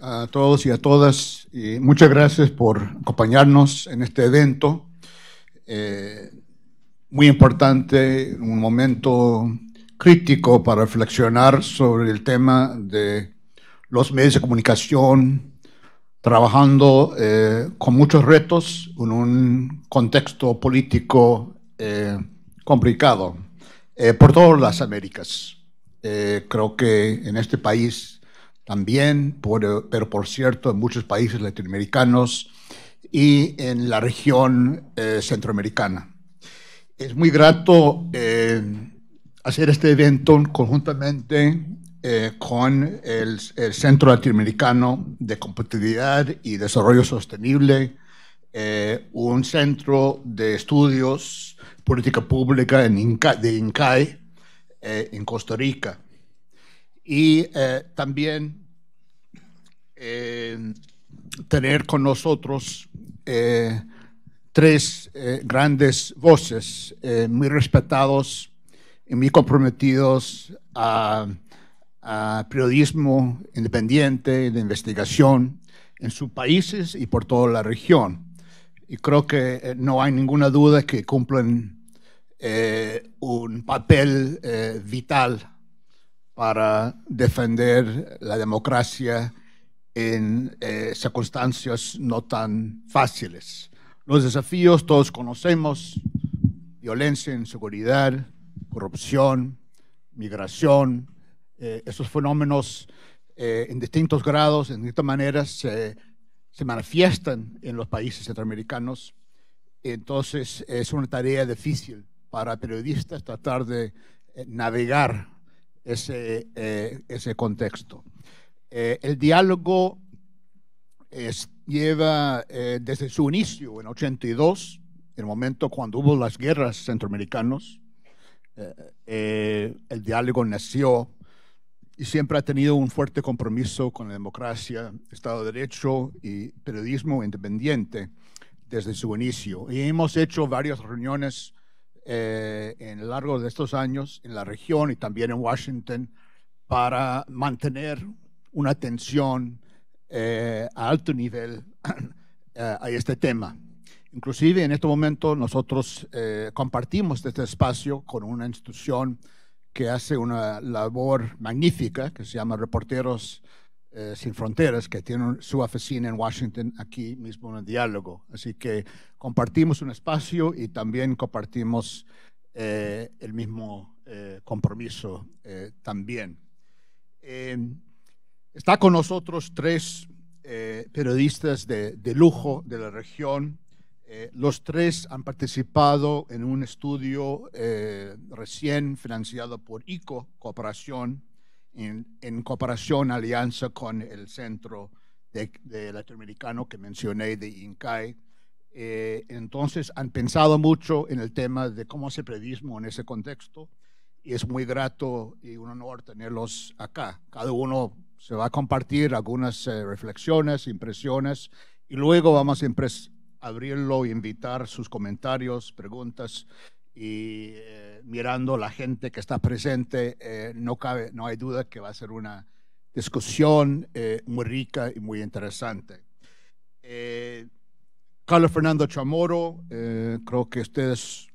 a todos y a todas y muchas gracias por acompañarnos en este evento. Eh, muy importante, un momento crítico para reflexionar sobre el tema de los medios de comunicación, trabajando eh, con muchos retos en un contexto político eh, complicado por todas las Américas. creo que en este país también, pero por cierto, en muchos países latinoamericanos y en la región eh, centroamericana. Es muy grato eh, hacer este evento conjuntamente eh, con el, Centro Latinoamericano de Competitividad y Desarrollo Sostenible, un centro de estudios política pública en de Incai, en Costa Rica y también eh, tener con nosotros eh, tres eh, grandes voces muy respetados y muy comprometidos a, a, periodismo independiente de investigación en sus países y por toda la región. Y creo que no hay ninguna duda que cumplen un papel vital para defender la democracia en eh, circunstancias no tan fáciles. Los desafíos todos conocemos, violencia, inseguridad, corrupción, migración, eh, esos fenómenos eh, en distintos grados, en distintas maneras, se, manifiestan en los países centroamericanos. Entonces es una tarea difícil para periodistas tratar de navegar ese contexto. Eh, el diálogo es, lleva eh, desde su inicio en 82, el momento cuando hubo las guerras centroamericanas. Eh, el diálogo nació y siempre ha tenido un fuerte compromiso con la democracia, Estado de Derecho y periodismo independiente desde su inicio. Y hemos hecho varias reuniones en el largo de estos años en la región y también en Washington para mantener una atención eh, a alto nivel eh, a este tema. Inclusive en este momento nosotros eh, compartimos este espacio con una institución que hace una labor magnífica, que se llama Reporteros Sin Fronteras, que tiene su oficina en Washington, aquí mismo en el diálogo. Así que compartimos un espacio y también compartimos el mismo compromiso también. Está con nosotros tres eh, periodistas de, lujo de la región. Eh, los tres han participado en un estudio eh, recién financiado por ICO Cooperación, en, cooperación, alianza con el Centro Latinoamericano que mencioné, de INCAE. entonces, han pensado mucho en el tema de cómo hacer periodismo en ese contexto y es muy grato y un honor tenerlos acá. Cada uno se va a compartir algunas eh, reflexiones, impresiones y luego vamos a abrirlo e invitar sus comentarios, preguntas y eh, mirando la gente que está presente, eh, no, cabe, no hay duda que va a ser una discusión muy rica y muy interesante. Carlos Fernando Chamorro, creo que ustedes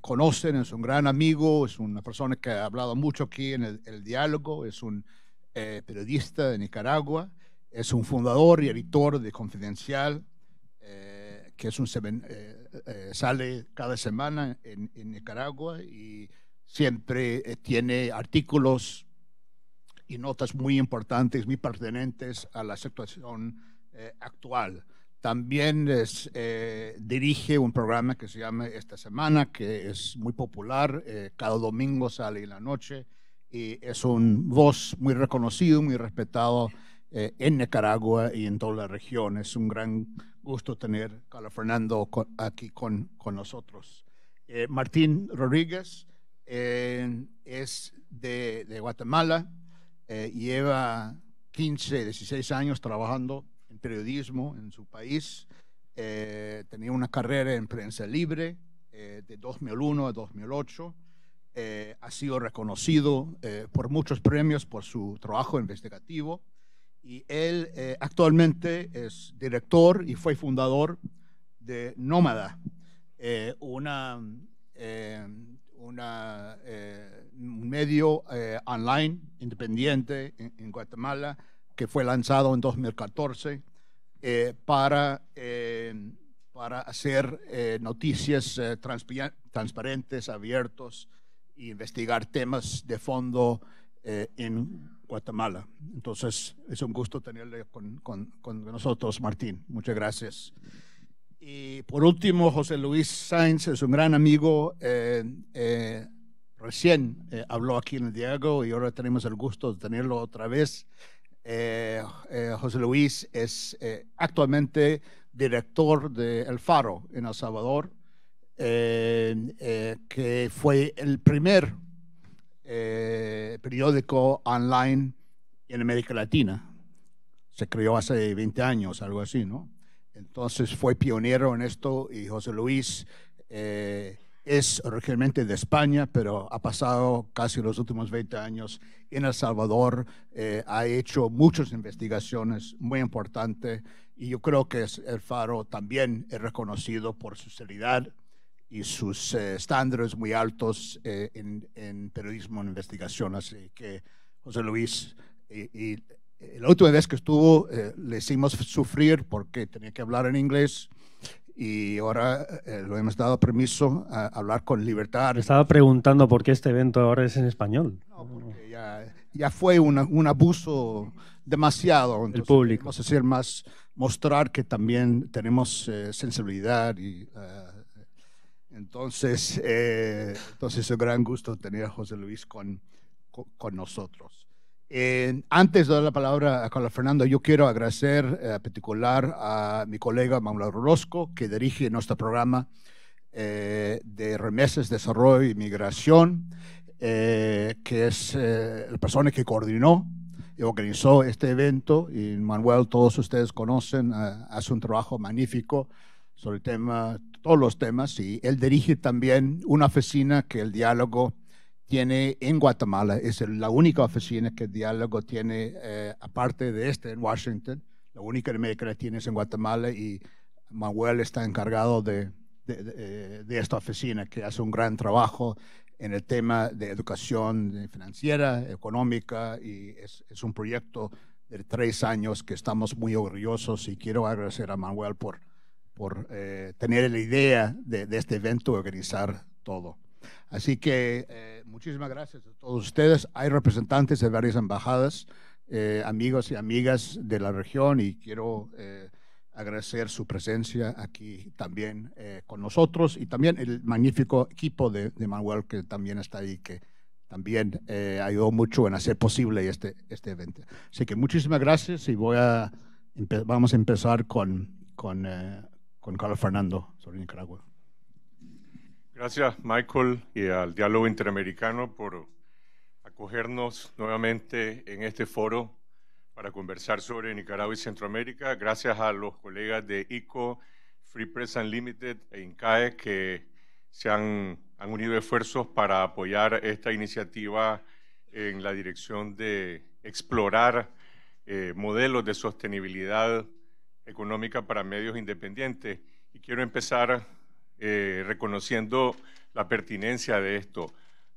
conocen, es un gran amigo, es una persona que ha hablado mucho aquí en el, diálogo, es un eh, periodista de Nicaragua, es un fundador y editor de Confidencial, eh, que es un eh, sale cada semana en, Nicaragua y siempre tiene artículos y notas muy importantes, muy pertinentes a la situación actual. También eh, dirige un programa que se llama Esta Semana, que es muy popular, eh, cada domingo sale en la noche y es un voz muy reconocido, muy respetado eh, en Nicaragua y en toda la región. Es un gran gusto tener a Fernando aquí con, con nosotros. Martín Rodríguez es de, de Guatemala, lleva 15, 16 años trabajando en periodismo en su país. Eh, tenía una carrera en prensa libre eh, de 2001 a 2008. Eh, ha sido reconocido por muchos premios por su trabajo investigativo y él actualmente es director y fue fundador de Nómada, una, un medio online independiente en Guatemala que fue lanzado en 2014 eh, para, eh, para hacer eh, noticias transparentes, abiertos e investigar temas de fondo en Guatemala. Entonces, es un gusto tenerle con, con, con, nosotros, Martín. Muchas gracias. Y por último, José Luis Sainz es un gran amigo. recién habló aquí en el Diego y ahora tenemos el gusto de tenerlo otra vez. Eh, eh, José Luis es eh, actualmente director de El Faro en El Salvador, que fue el primer periódico online en América Latina. Se creó hace 20 años, algo así, ¿no? Entonces fue pionero en esto y José Luis es originalmente de España, pero ha pasado casi los últimos 20 años en El Salvador, eh, ha hecho muchas investigaciones muy importantes y yo creo que el Faro también es reconocido por su seriedad y sus eh, estándares muy altos eh, en, periodismo, en investigación. Así que José Luis, y la última vez que estuvo, le hicimos sufrir porque tenía que hablar en inglés y ahora eh, lo hemos dado permiso a hablar con libertad. estaba preguntando por qué este evento ahora es en español. ya, fue un abuso demasiado. Entonces, el público. Vamos a más, mostrar que también tenemos eh, sensibilidad y. Eh, entonces, entonces, es un gran gusto tener a José Luis con, con nosotros. Eh, antes de dar la palabra a Carlos Fernando, yo quiero agradecer en eh, particular a mi colega Manuel Orozco, que dirige nuestro programa eh, de remesas, desarrollo y migración, que es la persona que coordinó y organizó este evento. Y Manuel, todos ustedes conocen, hace un trabajo magnífico sobre el tema, todos los temas, y él dirige también una oficina que el diálogo tiene en Guatemala, es la única oficina que Diálogo tiene, eh, aparte de este en Washington, la única América tiene es en Guatemala y Manuel está encargado de, eh, de, esta oficina que hace un gran trabajo en el tema de educación financiera, económica y es, un proyecto de tres años que estamos muy orgullosos y quiero agradecer a Manuel por, por eh, tener la idea de, de este evento, organizar todo. Así que eh, muchísimas gracias a todos ustedes. Hay representantes de varias embajadas, eh, amigos y amigas de la región y quiero eh, agradecer su presencia aquí también con nosotros y también el magnífico equipo de, Manuel que también está ahí, que también ayudó mucho en hacer posible este, este evento. Así que muchísimas gracias y voy a, vamos a empezar con, con, con Carlos Fernando sobre Nicaragua. Gracias, Michael, y al Diálogo Interamericano por acogernos nuevamente en este foro para conversar sobre Nicaragua y Centroamérica. Gracias a los colegas de ICO, Free Press Unlimited e INCAE que se han, han unido esfuerzos para apoyar esta iniciativa en la dirección de explorar eh, modelos de sostenibilidad económica para medios independientes. Y quiero empezar eh, reconociendo la pertinencia de esto.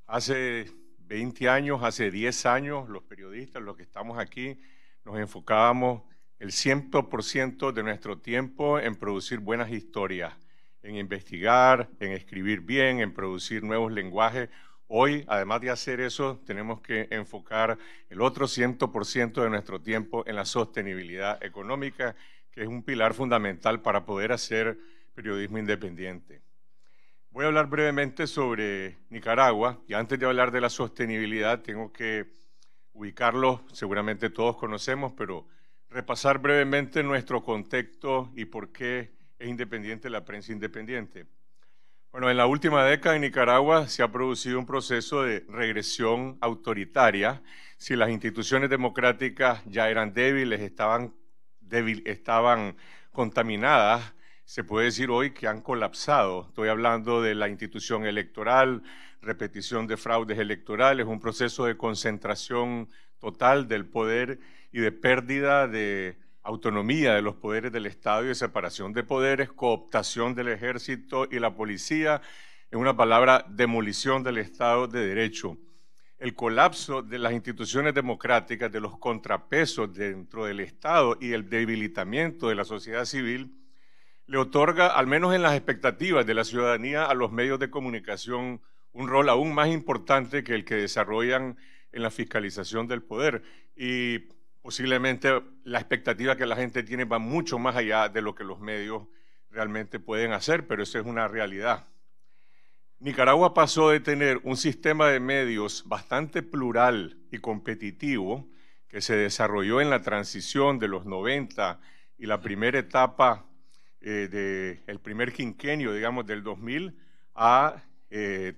Hace 20 años, hace 10 años, los periodistas, los que estamos aquí, nos enfocábamos el 100% de nuestro tiempo en producir buenas historias, en investigar, en escribir bien, en producir nuevos lenguajes. Hoy, además de hacer eso, tenemos que enfocar el otro 100% de nuestro tiempo en la sostenibilidad económica, que es un pilar fundamental para poder hacer periodismo independiente. Voy a hablar brevemente sobre Nicaragua y antes de hablar de la sostenibilidad tengo que ubicarlo, seguramente todos conocemos, pero repasar brevemente nuestro contexto y por qué es independiente la prensa independiente. Bueno, en la última década en Nicaragua se ha producido un proceso de regresión autoritaria. Si las instituciones democráticas ya eran débiles, estaban contaminadas se puede decir hoy que han colapsado. Estoy hablando de la institución electoral, repetición de fraudes electorales, un proceso de concentración total del poder y de pérdida de autonomía de los poderes del Estado y de separación de poderes, cooptación del ejército y la policía, en una palabra, demolición del Estado de Derecho. El colapso de las instituciones democráticas, de los contrapesos dentro del Estado y el debilitamiento de la sociedad civil le otorga, al menos en las expectativas de la ciudadanía, a los medios de comunicación un rol aún más importante que el que desarrollan en la fiscalización del poder. Y posiblemente la expectativa que la gente tiene va mucho más allá de lo que los medios realmente pueden hacer, pero eso es una realidad. Nicaragua pasó de tener un sistema de medios bastante plural y competitivo que se desarrolló en la transición de los 90 y la primera etapa eh, del primer quinquenio, digamos, del 2000 a eh,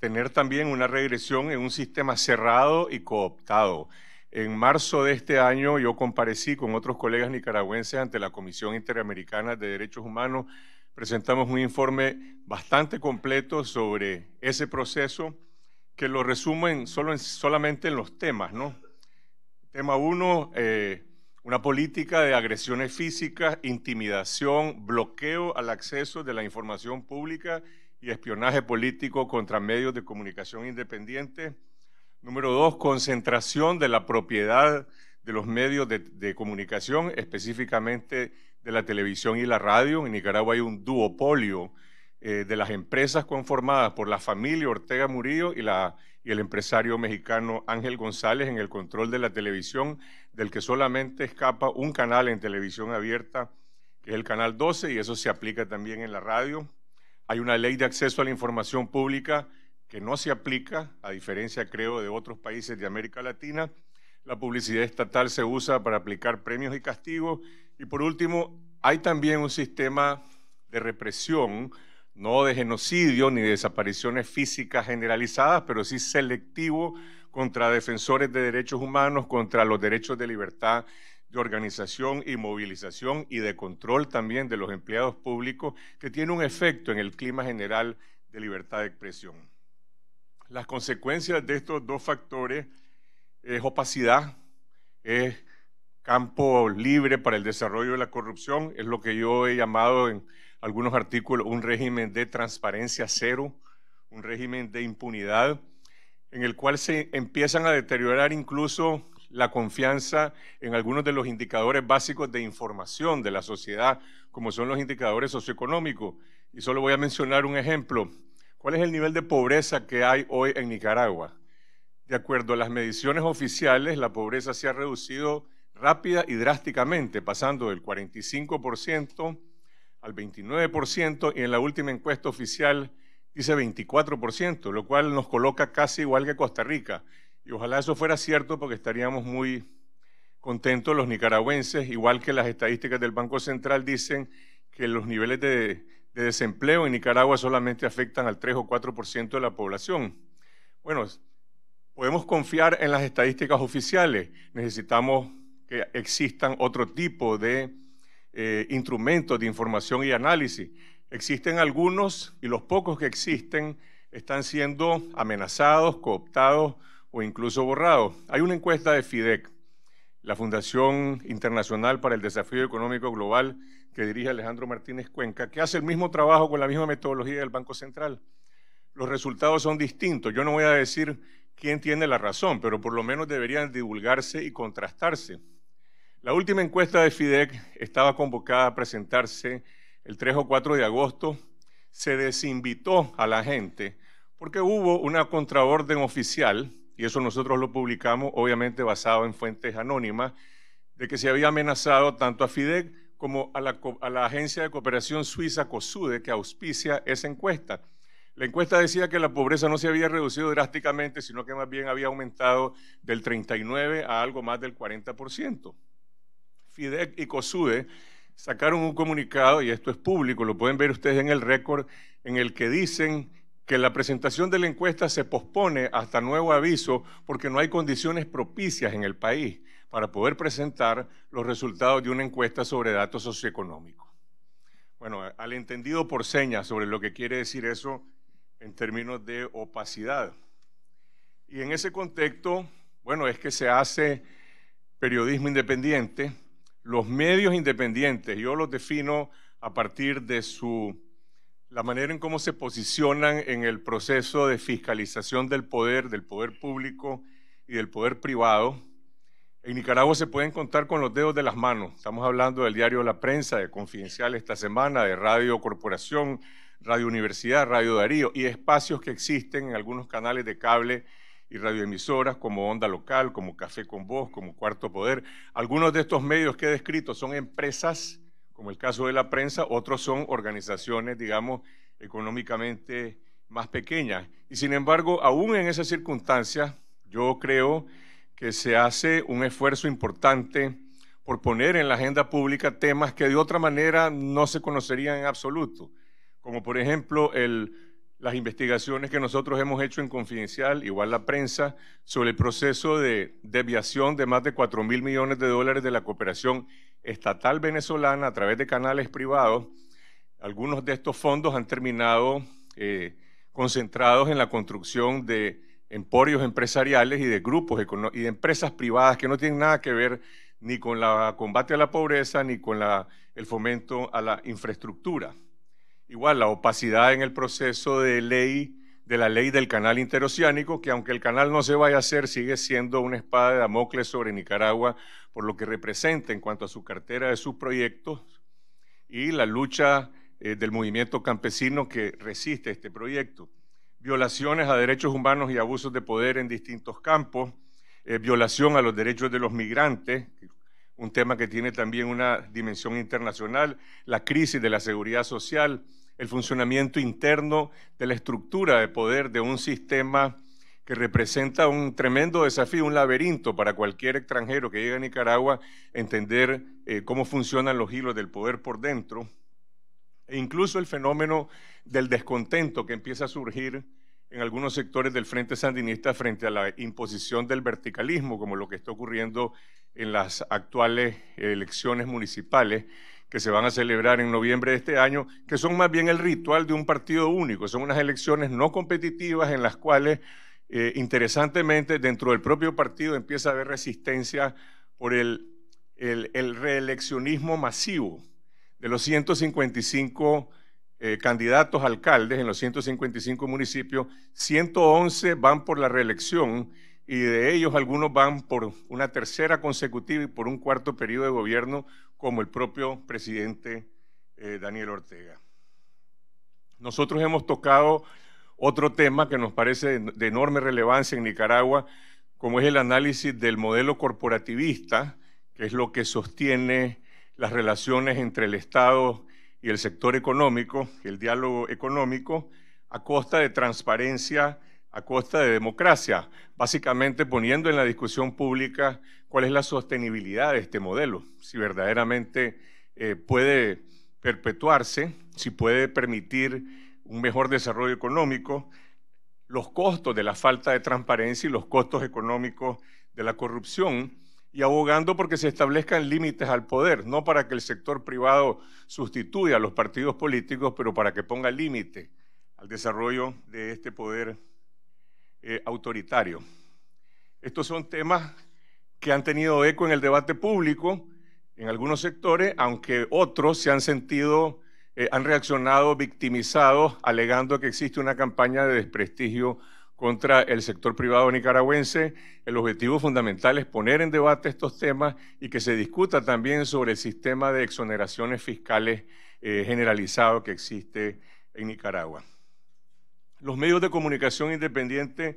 tener también una regresión en un sistema cerrado y cooptado. En marzo de este año yo comparecí con otros colegas nicaragüenses ante la Comisión Interamericana de Derechos Humanos. Presentamos un informe bastante completo sobre ese proceso que lo resumen solo en, solamente en los temas, ¿no? Tema uno, eh, una política de agresiones físicas, intimidación, bloqueo al acceso de la información pública y espionaje político contra medios de comunicación independientes. Número dos, concentración de la propiedad de los medios de, comunicación, específicamente de la televisión y la radio. En Nicaragua hay un duopolio eh, de las empresas conformadas por la familia Ortega Murillo y la y el empresario mexicano Ángel González en el control de la televisión, del que solamente escapa un canal en televisión abierta, que es el canal 12, y eso se aplica también en la radio. Hay una ley de acceso a la información pública que no se aplica, a diferencia creo de otros países de América Latina. La publicidad estatal se usa para aplicar premios y castigos. Y por último, hay también un sistema de represión no de genocidio ni desapariciones físicas generalizadas, pero sí selectivo contra defensores de derechos humanos, contra los derechos de libertad de organización y movilización y de control también de los empleados públicos, que tiene un efecto en el clima general de libertad de expresión. Las consecuencias de estos dos factores es opacidad, es campo libre para el desarrollo de la corrupción, es lo que yo he llamado en algunos artículos, un régimen de transparencia cero, un régimen de impunidad, en el cual se empiezan a deteriorar incluso la confianza en algunos de los indicadores básicos de información de la sociedad, como son los indicadores socioeconómicos. Y solo voy a mencionar un ejemplo. ¿Cuál es el nivel de pobreza que hay hoy en Nicaragua? De acuerdo a las mediciones oficiales, la pobreza se ha reducido rápida y drásticamente, pasando del 45% al 29% y en la última encuesta oficial dice 24%, lo cual nos coloca casi igual que Costa Rica. Y ojalá eso fuera cierto porque estaríamos muy contentos los nicaragüenses, igual que las estadísticas del Banco Central dicen que los niveles de, desempleo en Nicaragua solamente afectan al 3 o 4% de la población. Bueno, podemos confiar en las estadísticas oficiales, necesitamos que existan otro tipo de eh, instrumentos de información y análisis. Existen algunos y los pocos que existen están siendo amenazados, cooptados o incluso borrados. Hay una encuesta de FIDEC, la Fundación Internacional para el Desafío Económico Global que dirige Alejandro Martínez Cuenca, que hace el mismo trabajo con la misma metodología del Banco Central. Los resultados son distintos. Yo no voy a decir quién tiene la razón, pero por lo menos deberían divulgarse y contrastarse. La última encuesta de FIDEC estaba convocada a presentarse el 3 o 4 de agosto. Se desinvitó a la gente porque hubo una contraorden oficial, y eso nosotros lo publicamos, obviamente basado en fuentes anónimas, de que se había amenazado tanto a FIDEC como a la, Agencia de Cooperación Suiza COSUDE, que auspicia esa encuesta. La encuesta decía que la pobreza no se había reducido drásticamente, sino que más bien había aumentado del 39 a algo más del 40%. FIDEC y COSUDE sacaron un comunicado, y esto es público, lo pueden ver ustedes en el récord, en el que dicen que la presentación de la encuesta se pospone hasta nuevo aviso porque no hay condiciones propicias en el país para poder presentar los resultados de una encuesta sobre datos socioeconómicos. Bueno, al entendido por señas sobre lo que quiere decir eso en términos de opacidad. Y en ese contexto, bueno, es que se hace periodismo independiente, los medios independientes, yo los defino a partir de su, la manera en cómo se posicionan en el proceso de fiscalización del poder, del poder público y del poder privado. En Nicaragua se pueden contar con los dedos de las manos. Estamos hablando del diario La Prensa, de Confidencial esta semana, de Radio Corporación, Radio Universidad, Radio Darío y espacios que existen en algunos canales de cable y radioemisoras como Onda Local, como Café con Voz, como Cuarto Poder. Algunos de estos medios que he descrito son empresas, como el caso de la prensa, otros son organizaciones, digamos, económicamente más pequeñas. Y sin embargo, aún en esas circunstancias, yo creo que se hace un esfuerzo importante por poner en la agenda pública temas que de otra manera no se conocerían en absoluto, como por ejemplo el las investigaciones que nosotros hemos hecho en Confidencial, igual la prensa, sobre el proceso de desviación de más de 4 mil millones de dólares de la cooperación estatal venezolana a través de canales privados. Algunos de estos fondos han terminado eh, concentrados en la construcción de emporios empresariales y de grupos y de empresas privadas que no tienen nada que ver ni con el combate a la pobreza ni con el fomento a la infraestructura. Igual la opacidad en el proceso de ley, de la ley del canal interoceánico, que aunque el canal no se vaya a hacer, sigue siendo una espada de Damocles sobre Nicaragua por lo que representa en cuanto a su cartera de sus proyectos y la lucha eh, del movimiento campesino que resiste este proyecto. Violaciones a derechos humanos y abusos de poder en distintos campos, eh, violación a los derechos de los migrantes, un tema que tiene también una dimensión internacional, la crisis de la seguridad social, el funcionamiento interno de la estructura de poder de un sistema que representa un tremendo desafío, un laberinto para cualquier extranjero que llegue a Nicaragua, entender eh, cómo funcionan los hilos del poder por dentro, e incluso el fenómeno del descontento que empieza a surgir en algunos sectores del Frente Sandinista frente a la imposición del verticalismo, como lo que está ocurriendo en las actuales elecciones municipales que se van a celebrar en noviembre de este año, que son más bien el ritual de un partido único. Son unas elecciones no competitivas en las cuales, eh, interesantemente, dentro del propio partido empieza a haber resistencia por el, reeleccionismo masivo de los 155 eh, candidatos alcaldes en los 155 municipios, 111 van por la reelección y de ellos algunos van por una tercera consecutiva y por un cuarto periodo de gobierno, como el propio presidente eh, Daniel Ortega. Nosotros hemos tocado otro tema que nos parece de enorme relevancia en Nicaragua, como es el análisis del modelo corporativista, que es lo que sostiene las relaciones entre el Estado y el sector económico, el diálogo económico, a costa de transparencia a costa de democracia, básicamente poniendo en la discusión pública cuál es la sostenibilidad de este modelo, si verdaderamente eh, puede perpetuarse, si puede permitir un mejor desarrollo económico, los costos de la falta de transparencia y los costos económicos de la corrupción y abogando porque se establezcan límites al poder, no para que el sector privado sustituya a los partidos políticos, pero para que ponga límite al desarrollo de este poder eh, autoritario. Estos son temas que han tenido eco en el debate público en algunos sectores, aunque otros se han sentido, eh, han reaccionado victimizados, alegando que existe una campaña de desprestigio contra el sector privado nicaragüense. El objetivo fundamental es poner en debate estos temas y que se discuta también sobre el sistema de exoneraciones fiscales eh, generalizado que existe en Nicaragua. Los medios de comunicación independientes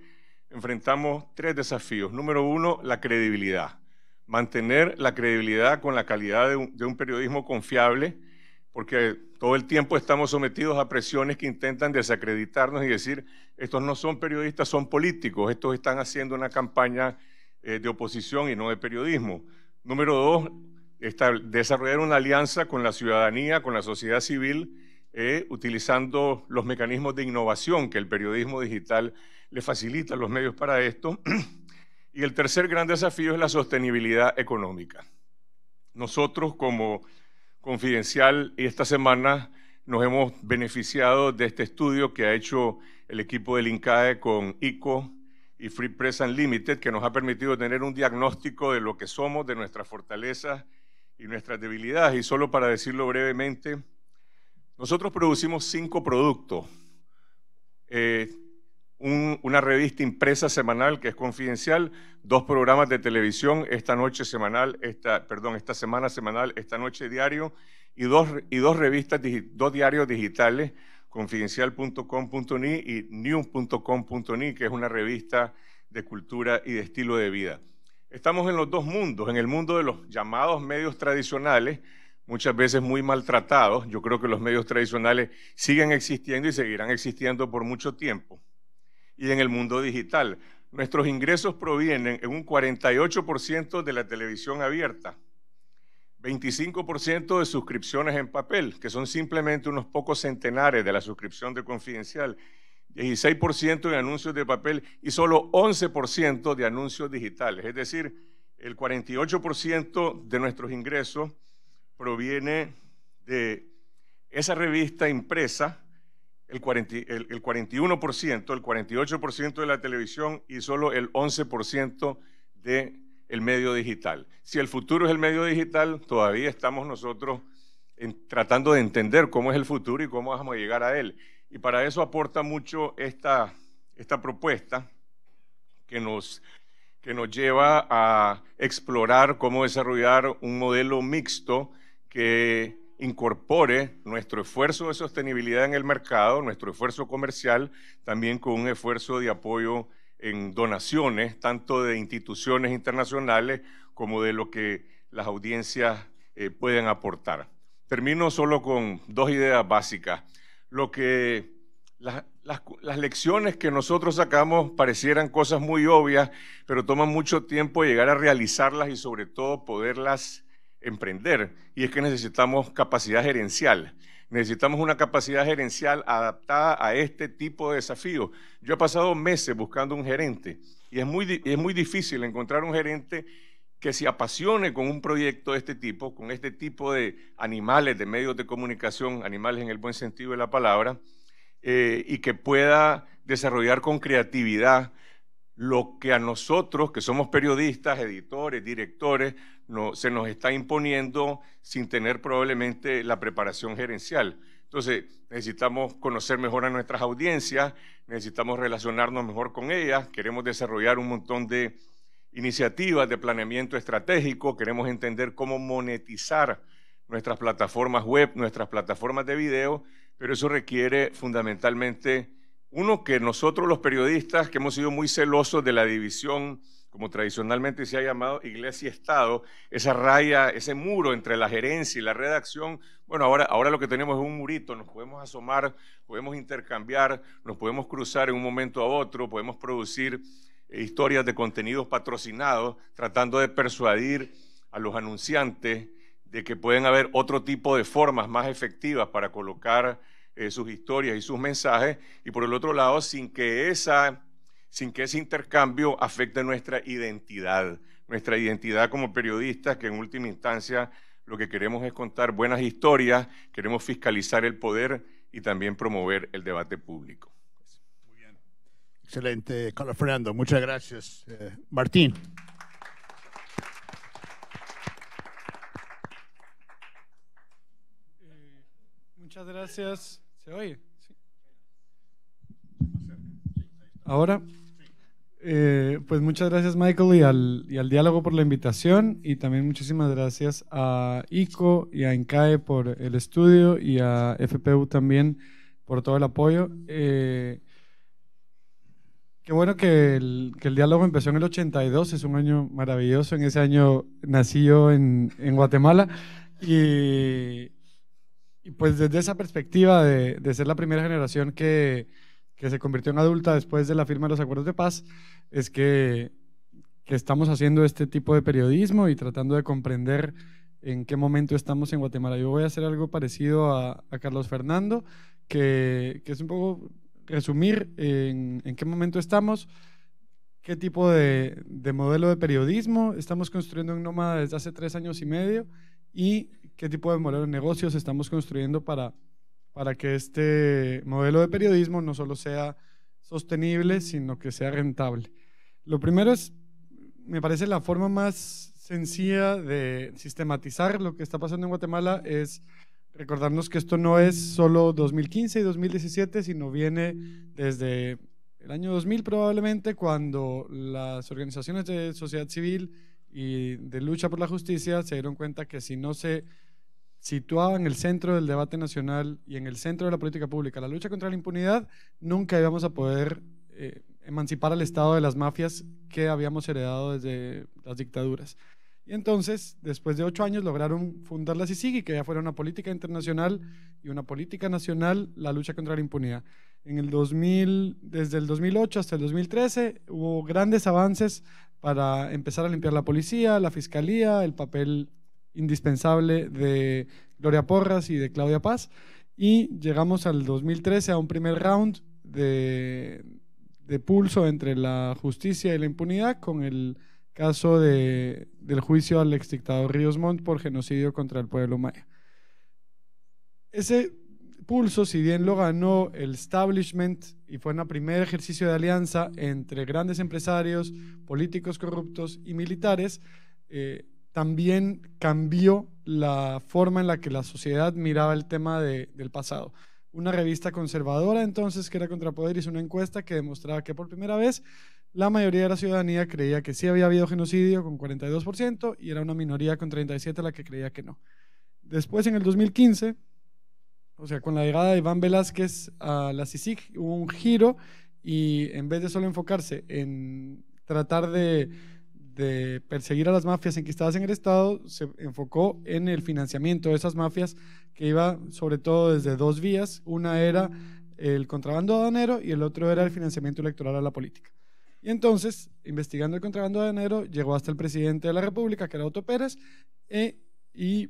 enfrentamos tres desafíos. Número uno, la credibilidad. Mantener la credibilidad con la calidad de un, periodismo confiable, porque todo el tiempo estamos sometidos a presiones que intentan desacreditarnos y decir, estos no son periodistas, son políticos, estos están haciendo una campaña eh, de oposición y no de periodismo. Número dos, desarrollar una alianza con la ciudadanía, con la sociedad civil, eh, utilizando los mecanismos de innovación que el periodismo digital le facilita a los medios para esto. Y el tercer gran desafío es la sostenibilidad económica. Nosotros como Confidencial y esta semana nos hemos beneficiado de este estudio que ha hecho el equipo del INCAE con ICO y Free Press Unlimited, que nos ha permitido tener un diagnóstico de lo que somos, de nuestras fortalezas y nuestras debilidades. Y solo para decirlo brevemente, nosotros producimos cinco productos. Eh, una revista impresa semanal que es confidencial, dos programas de televisión, esta noche semanal, esta, perdón, esta semana semanal, esta noche diario, y dos, y revistas, dos diarios digitales, confidencial.com.ni y new.com.ni, que es una revista de cultura y de estilo de vida. Estamos en los dos mundos, en el mundo de los llamados medios tradicionales, muchas veces muy maltratados. Yo creo que los medios tradicionales siguen existiendo y seguirán existiendo por mucho tiempo. Y en el mundo digital, nuestros ingresos provienen en un 48% de la televisión abierta, 25% de suscripciones en papel, que son simplemente unos pocos centenares de la suscripción de Confidencial, 16% de anuncios de papel y solo 11% de anuncios digitales. Es decir, el 48% de nuestros ingresos proviene de esa revista impresa, el, 41%, el 48% de la televisión y solo el 11% del el medio digital. Si el futuro es el medio digital, todavía estamos nosotros tratando de entender cómo es el futuro y cómo vamos a llegar a él. Y para eso aporta mucho esta, esta propuesta que nos, que nos lleva a explorar cómo desarrollar un modelo mixto que incorpore nuestro esfuerzo de sostenibilidad en el mercado, nuestro esfuerzo comercial, también con un esfuerzo de apoyo en donaciones, tanto de instituciones internacionales como de lo que las audiencias eh, pueden aportar. Termino solo con dos ideas básicas. Lo que las, las, lecciones que nosotros sacamos parecieran cosas muy obvias, pero toman mucho tiempo llegar a realizarlas y sobre todo poderlas emprender y es que necesitamos capacidad gerencial. Necesitamos una capacidad gerencial adaptada a este tipo de desafíos. Yo he pasado meses buscando un gerente y es muy, es muy difícil encontrar un gerente que se apasione con un proyecto de este tipo, con este tipo de animales de medios de comunicación, animales en el buen sentido de la palabra, eh, y que pueda desarrollar con creatividad lo que a nosotros, que somos periodistas, editores, directores, se nos está imponiendo sin tener probablemente la preparación gerencial. Entonces, necesitamos conocer mejor a nuestras audiencias, necesitamos relacionarnos mejor con ellas, queremos desarrollar un montón de iniciativas de planeamiento estratégico, queremos entender cómo monetizar nuestras plataformas web, nuestras plataformas de video, pero eso requiere fundamentalmente uno, que nosotros los periodistas, que hemos sido muy celosos de la división, como tradicionalmente se ha llamado, iglesia y Estado, esa raya, ese muro entre la gerencia y la redacción, bueno, ahora, ahora lo que tenemos es un murito, nos podemos asomar, podemos intercambiar, nos podemos cruzar en un momento a otro, podemos producir eh, historias de contenidos patrocinados, tratando de persuadir a los anunciantes de que pueden haber otro tipo de formas más efectivas para colocar eh, sus historias y sus mensajes, y por el otro lado, sin que, esa, sin que ese intercambio afecte nuestra identidad, nuestra identidad como periodistas, que en última instancia lo que queremos es contar buenas historias, queremos fiscalizar el poder y también promover el debate público. Muy bien. Excelente, Carlos Fernando. Muchas gracias. Eh, Martín. Eh, muchas gracias. ¿Se oye? Ahora, eh, pues muchas gracias Michael y al, y al, diálogo por la invitación y también muchísimas gracias a ICO y a Encae por el estudio y a FPU también por todo el apoyo. Eh, qué bueno que el, diálogo empezó en el 82, es un año maravilloso, en ese año nací yo en, en Guatemala y y pues desde esa perspectiva de, de ser la primera generación que, que, se convirtió en adulta después de la firma de los acuerdos de paz, es que, que estamos haciendo este tipo de periodismo y tratando de comprender en qué momento estamos en Guatemala. Yo voy a hacer algo parecido a, a Carlos Fernando, que, que, es un poco resumir en, qué momento estamos, qué tipo de, de modelo de periodismo estamos construyendo en Nómada desde hace tres años y medio y qué tipo de modelo de negocios estamos construyendo para, para que este modelo de periodismo no solo sea sostenible, sino que sea rentable. Lo primero es, me parece la forma más sencilla de sistematizar lo que está pasando en Guatemala es recordarnos que esto no es solo 2015 y 2017, sino viene desde el año 2000 probablemente, cuando las organizaciones de sociedad civil y de lucha por la justicia se dieron cuenta que si no se situada en el centro del debate nacional y en el centro de la política pública, la lucha contra la impunidad, nunca íbamos a poder eh, emancipar al Estado de las mafias que habíamos heredado desde las dictaduras. Y entonces, después de ocho años, lograron fundar la CICIG y que ya fuera una política internacional y una política nacional la lucha contra la impunidad. En el 2000, desde el 2008 hasta el 2013 hubo grandes avances para empezar a limpiar la policía, la fiscalía, el papel indispensable de Gloria Porras y de Claudia Paz. Y llegamos al 2013 a un primer round de, pulso entre la justicia y la impunidad con el caso de, del juicio al exdictador Ríos Montt por genocidio contra el pueblo maya. Ese pulso, si bien lo ganó el establishment y fue un primer ejercicio de alianza entre grandes empresarios, políticos corruptos y militares, eh, también cambió la forma en la que la sociedad miraba el tema del pasado. Una revista conservadora entonces, que era Contrapoder, hizo una encuesta que demostraba que por primera vez la mayoría de la ciudadanía creía que sí había habido genocidio con 42% y era una minoría con 37% la que creía que no. Después, en el 2015, o sea, con la llegada de Iván Velázquez a la CICIG, hubo un giro y en vez de solo enfocarse en tratar de de perseguir a las mafias enquistadas en el Estado se enfocó en el financiamiento de esas mafias que iba sobre todo desde dos vías. Una era el contrabando de aduanero y el otro era el financiamiento electoral a la política. Y entonces, investigando el contrabando de aduanero, llegó hasta el presidente de la República, que era Otto Pérez, e, y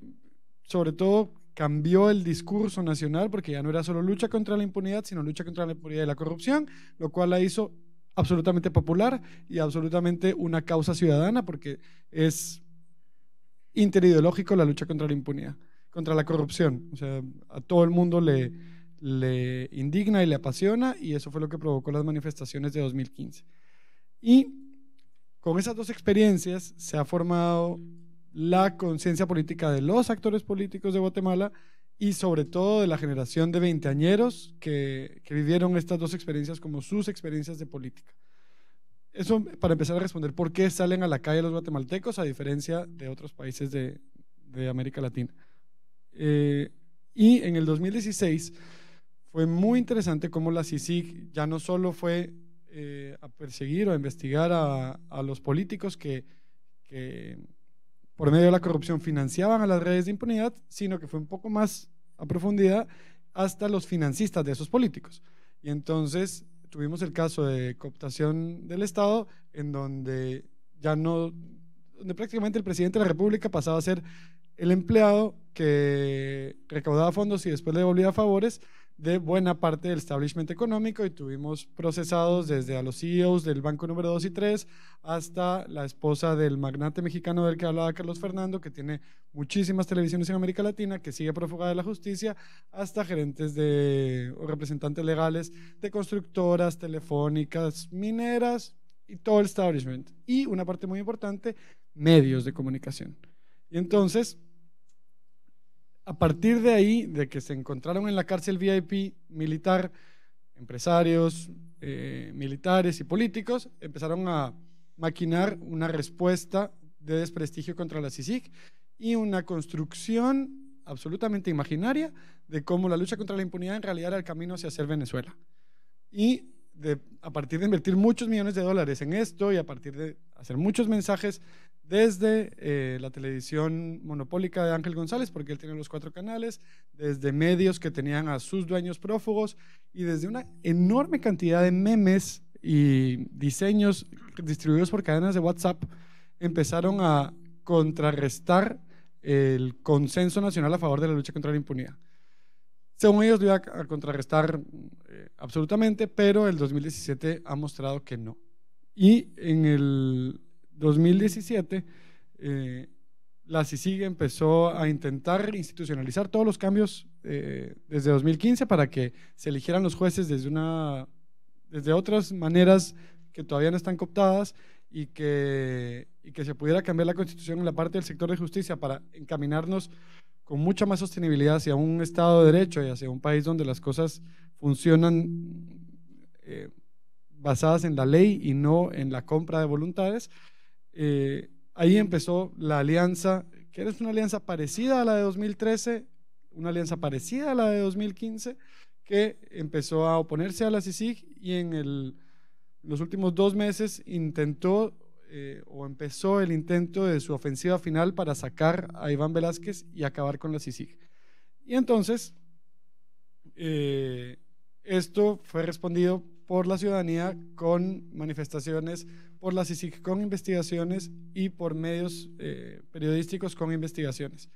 sobre todo cambió el discurso nacional porque ya no era solo lucha contra la impunidad, sino lucha contra la impunidad y la corrupción, lo cual la hizo absolutamente popular y absolutamente una causa ciudadana porque es interideológico la lucha contra la impunidad, contra la corrupción. O sea, a todo el mundo le, le indigna y le apasiona y eso fue lo que provocó las manifestaciones de 2015. Y con esas dos experiencias se ha formado la conciencia política de los actores políticos de Guatemala y sobre todo de la generación de veinteañeros que, que vivieron estas dos experiencias como sus experiencias de política. Eso para empezar a responder por qué salen a la calle los guatemaltecos a diferencia de otros países de, de América Latina. Eh, y en el 2016 fue muy interesante cómo la CICIG ya no solo fue eh, a perseguir o a investigar a, a los políticos que, que, por medio de la corrupción financiaban a las redes de impunidad, sino que fue un poco más a profundidad hasta los financistas de esos políticos. Y entonces tuvimos el caso de cooptación del Estado, en donde ya no, donde prácticamente el presidente de la República pasaba a ser el empleado que recaudaba fondos y después le devolvía favores, de buena parte del establishment económico y tuvimos procesados desde a los CEOs del banco número 2 y 3 hasta la esposa del magnate mexicano del que hablaba Carlos Fernando, que tiene muchísimas televisiones en América Latina, que sigue profugada de la justicia, hasta gerentes de o representantes legales de constructoras, telefónicas, mineras y todo el establishment. Y una parte muy importante, medios de comunicación. Y entonces, a partir de ahí, de que se encontraron en la cárcel VIP militar, empresarios, eh, militares y políticos, empezaron a maquinar una respuesta de desprestigio contra la CICIG y una construcción absolutamente imaginaria de cómo la lucha contra la impunidad en realidad era el camino hacia ser Venezuela. Y a partir de invertir muchos millones de dólares en esto y a partir de hacer muchos mensajes desde eh, la televisión monopólica de Ángel González, porque él tiene los cuatro canales, desde medios que tenían a sus dueños prófugos y desde una enorme cantidad de memes y diseños distribuidos por cadenas de WhatsApp, empezaron a contrarrestar el consenso nacional a favor de la lucha contra la impunidad. Según ellos lo iba a contrarrestar eh, absolutamente, pero el 2017 ha mostrado que no. Y en el 2017, eh, la CICIG empezó a intentar institucionalizar todos los cambios eh, desde 2015 para que se eligieran los jueces desde, una, desde otras maneras que todavía no están cooptadas y que, y que se pudiera cambiar la constitución en la parte del sector de justicia para encaminarnos con mucha más sostenibilidad hacia un Estado de Derecho y hacia un país donde las cosas funcionan eh, basadas en la ley y no en la compra de voluntades. Eh, ahí empezó la alianza, que es una alianza parecida a la de 2013, una alianza parecida a la de 2015, que empezó a oponerse a la CICIG y en los últimos dos meses intentó eh, o empezó el intento de su ofensiva final para sacar a Iván Velázquez y acabar con la CICIG. Y entonces, eh, esto fue respondido por la ciudadanía con manifestaciones, por la CICIC con investigaciones y por medios eh, periodísticos con investigaciones.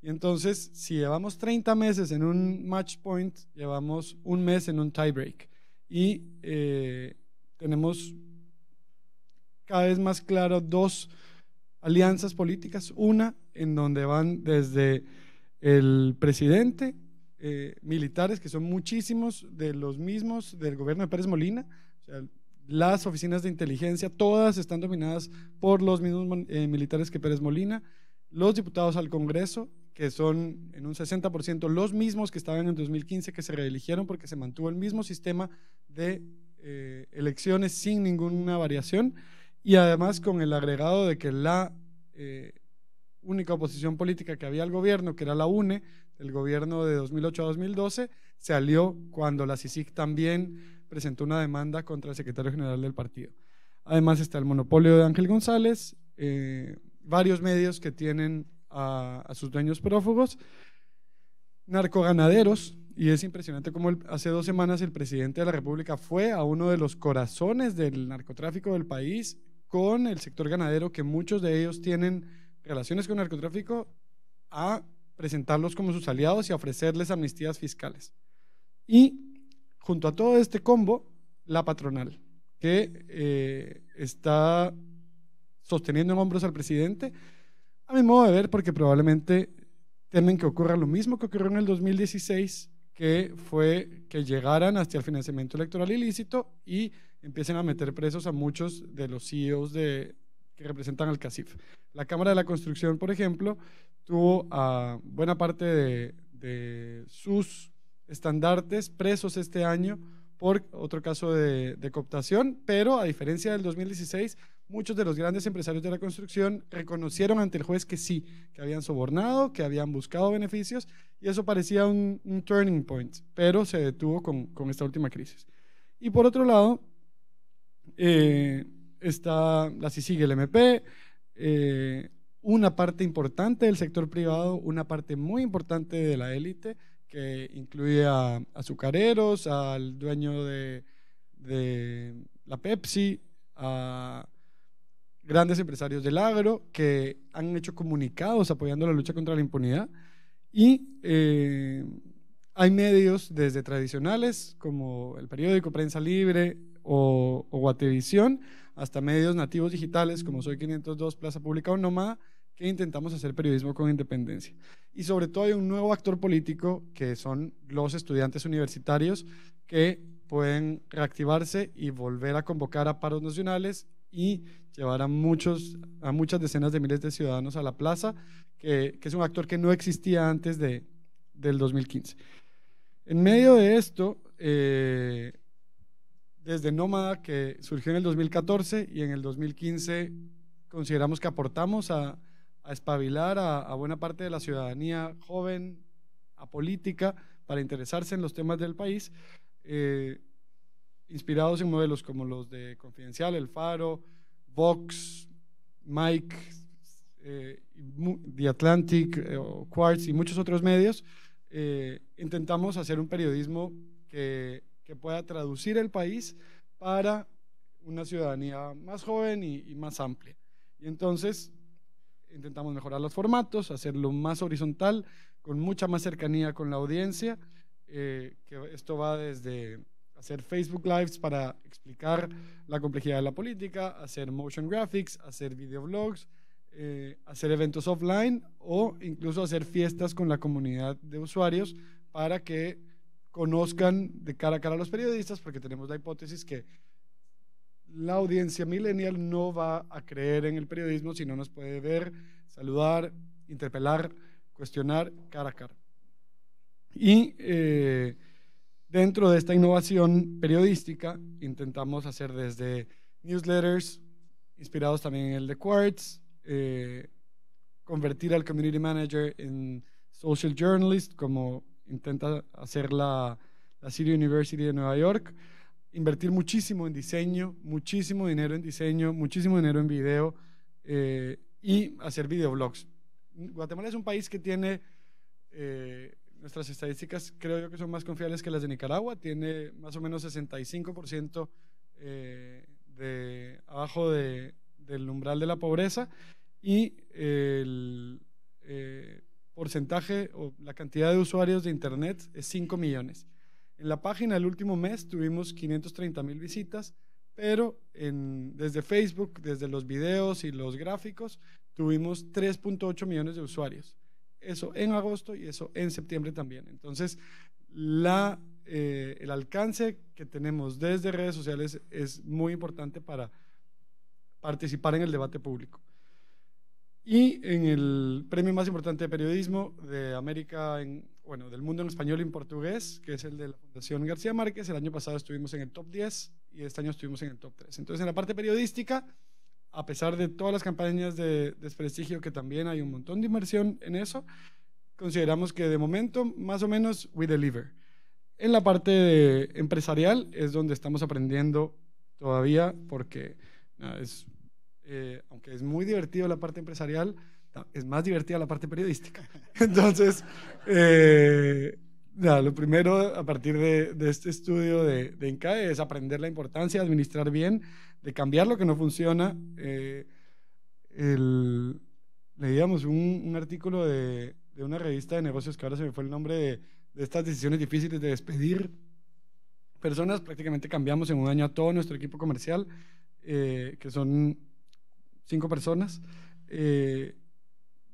Y entonces, si llevamos 30 meses en un match point, llevamos un mes en un tie break Y eh, tenemos cada vez más claro dos alianzas políticas. Una en donde van desde el presidente eh, militares, que son muchísimos de los mismos del gobierno de Pérez Molina. las oficinas de inteligencia, todas están dominadas por los mismos eh, militares que Pérez Molina. Los diputados al Congreso, que son en un 60% los mismos que estaban en 2015, que se reeligieron porque se mantuvo el mismo sistema de eh, elecciones sin ninguna variación. Y además con el agregado de que la única oposición política que había al gobierno, que era la UNE, el gobierno de 2008 a 2012, se cuando la CICIC también presentó una demanda contra el secretario general del partido. Además está el monopolio de Ángel González, eh, varios medios que tienen a, sus dueños prófugos, narcoganaderos, y es impresionante cómo hace dos semanas el presidente de la República fue a uno de los corazones del narcotráfico del país con el sector ganadero, que muchos de ellos tienen relaciones con narcotráfico, a presentarlos como sus aliados y ofrecerles amnistías fiscales. Y junto a todo este combo, la patronal, que eh, está sosteniendo en hombros al presidente, a mi modo de ver, porque probablemente temen que ocurra lo mismo que ocurrió en el 2016, que fue que llegaran hasta el financiamiento electoral ilícito y empiecen a meter presos a muchos de los CEOs de, que representan al CACIF. La Cámara de la Construcción, por ejemplo, tuvo a ah, buena parte de, sus estandartes presos este año por otro caso de, cooptación, pero a diferencia del 2016, muchos de los grandes empresarios de la construcción reconocieron ante el juez que sí, que habían sobornado, que habían buscado beneficios, y eso parecía un, turning point, pero se detuvo con, con, esta última crisis. Y por otro lado, eh, está la sigue el MP, eh, una parte importante del sector privado, una parte muy importante de la élite, que incluye a azucareros, al dueño de, la Pepsi, a grandes empresarios del agro que han hecho comunicados apoyando la lucha contra la impunidad y eh, hay medios desde tradicionales como el periódico Prensa Libre o, o Guatevisión hasta medios nativos digitales como Soy 502, Plaza Pública o Nómada, que intentamos hacer periodismo con independencia. Y sobre todo hay un nuevo actor político que son los estudiantes universitarios que pueden reactivarse y volver a convocar a paros nacionales y llevar a, muchos, a muchas decenas de miles de ciudadanos a la plaza, que, es un actor que no existía antes de, del 2015. En medio de esto, eh, desde Nómada, que surgió en el 2014 y en el 2015 consideramos que aportamos a, espabilar a, buena parte de la ciudadanía joven, a política, para interesarse en los temas del país, eh, inspirados en modelos como los de Confidencial, El Faro, Vox, Mike, eh, The Atlantic, eh, Quartz y muchos otros medios, intentamos hacer un periodismo que que pueda traducir el país para una ciudadanía más joven y, más amplia. Y entonces intentamos mejorar los formatos, hacerlo más horizontal, con mucha más cercanía con la audiencia, eh, que esto va desde hacer Facebook Lives para explicar la complejidad de la política, hacer motion graphics, hacer video blogs eh, hacer eventos offline o incluso hacer fiestas con la comunidad de usuarios para que conozcan de cara a cara a los periodistas, porque tenemos la hipótesis que la audiencia millennial no va a creer en el periodismo si no nos puede ver, saludar, interpelar, cuestionar cara a cara. Y eh, dentro de esta innovación periodística intentamos hacer desde newsletters, inspirados también en el de Quartz, eh, convertir al community manager en social journalist como intenta hacer la, City University de Nueva York, invertir muchísimo en diseño, muchísimo dinero en diseño, muchísimo dinero en video eh, y hacer videoblogs. Guatemala es un país que tiene, eh, nuestras estadísticas creo yo que son más confiables que las de Nicaragua, tiene más o menos 65% eh, de, abajo del umbral de la pobreza y el porcentaje o la cantidad de usuarios de Internet es 5 millones. En la página el último mes tuvimos 530 mil visitas, pero en, desde Facebook, desde los videos y los gráficos, tuvimos 3.8 millones de usuarios. Eso en agosto y eso en septiembre también. Entonces, la, eh, el alcance que tenemos desde redes sociales es muy importante para participar en el debate público. Y en el premio más importante de periodismo de América, en, bueno, del mundo en español y en portugués, que es el de la Fundación García Márquez, el año pasado estuvimos en el top 10 y este año estuvimos en el top 3. Entonces, en la parte periodística, a pesar de todas las campañas de desprestigio, que también hay un montón de inversión en eso, consideramos que de momento, más o menos, we deliver. En la parte empresarial es donde estamos aprendiendo todavía porque es eh, aunque es muy divertido la parte empresarial, es más divertida la parte periodística. Entonces, eh, lo primero a partir de, este estudio de, de, INCAE es aprender la importancia de administrar bien, de cambiar lo que no funciona. Eh, leíamos un, artículo de, una revista de negocios que ahora se me fue el nombre de, estas decisiones difíciles de despedir personas. Prácticamente cambiamos en un año a todo nuestro equipo comercial, que son cinco personas. Eh,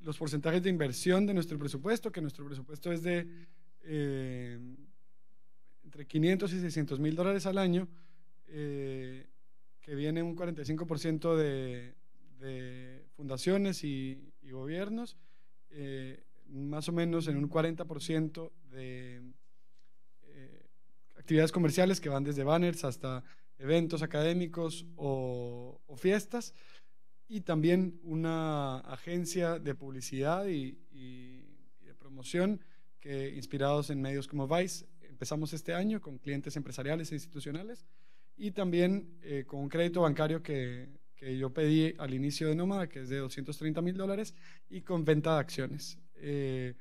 los porcentajes de inversión de nuestro presupuesto, que nuestro presupuesto es de eh, entre 500 y 600 mil dólares al año, eh, que viene un 45% de, fundaciones y, gobiernos, más o menos en un 40% de actividades comerciales que van desde banners hasta eventos académicos o fiestas y también una agencia de publicidad y, de promoción que inspirados en medios como Vice empezamos este año con clientes empresariales e institucionales y también eh, con un crédito bancario que, que, yo pedí al inicio de Nómada que es de 230 mil dólares y con venta de acciones. Eh,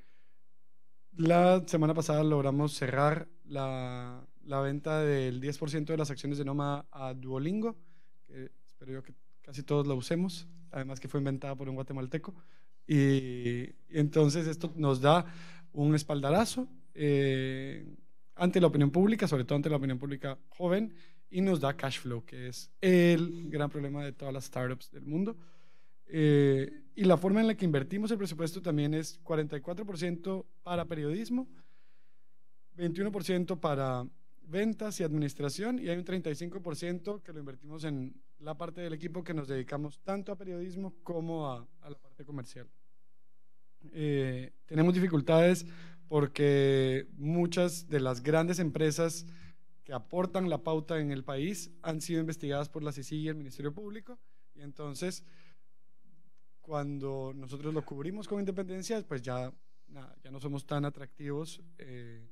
la semana pasada logramos cerrar la, la venta del 10% de las acciones de Nómada a Duolingo, que espero yo que casi todos la usemos, además que fue inventada por un guatemalteco. Y entonces esto nos da un espaldarazo eh, ante la opinión pública, sobre todo ante la opinión pública joven, y nos da cash flow, que es el gran problema de todas las startups del mundo. Eh, y la forma en la que invertimos el presupuesto también es 44% para periodismo, 21% para ventas y administración, y hay un 35% que lo invertimos en la parte del equipo que nos dedicamos tanto a periodismo como a, la parte comercial. Eh, tenemos dificultades porque muchas de las grandes empresas que aportan la pauta en el país han sido investigadas por la CICI y el Ministerio Público y entonces cuando nosotros lo cubrimos con independencia pues ya, ya no somos tan atractivos eh,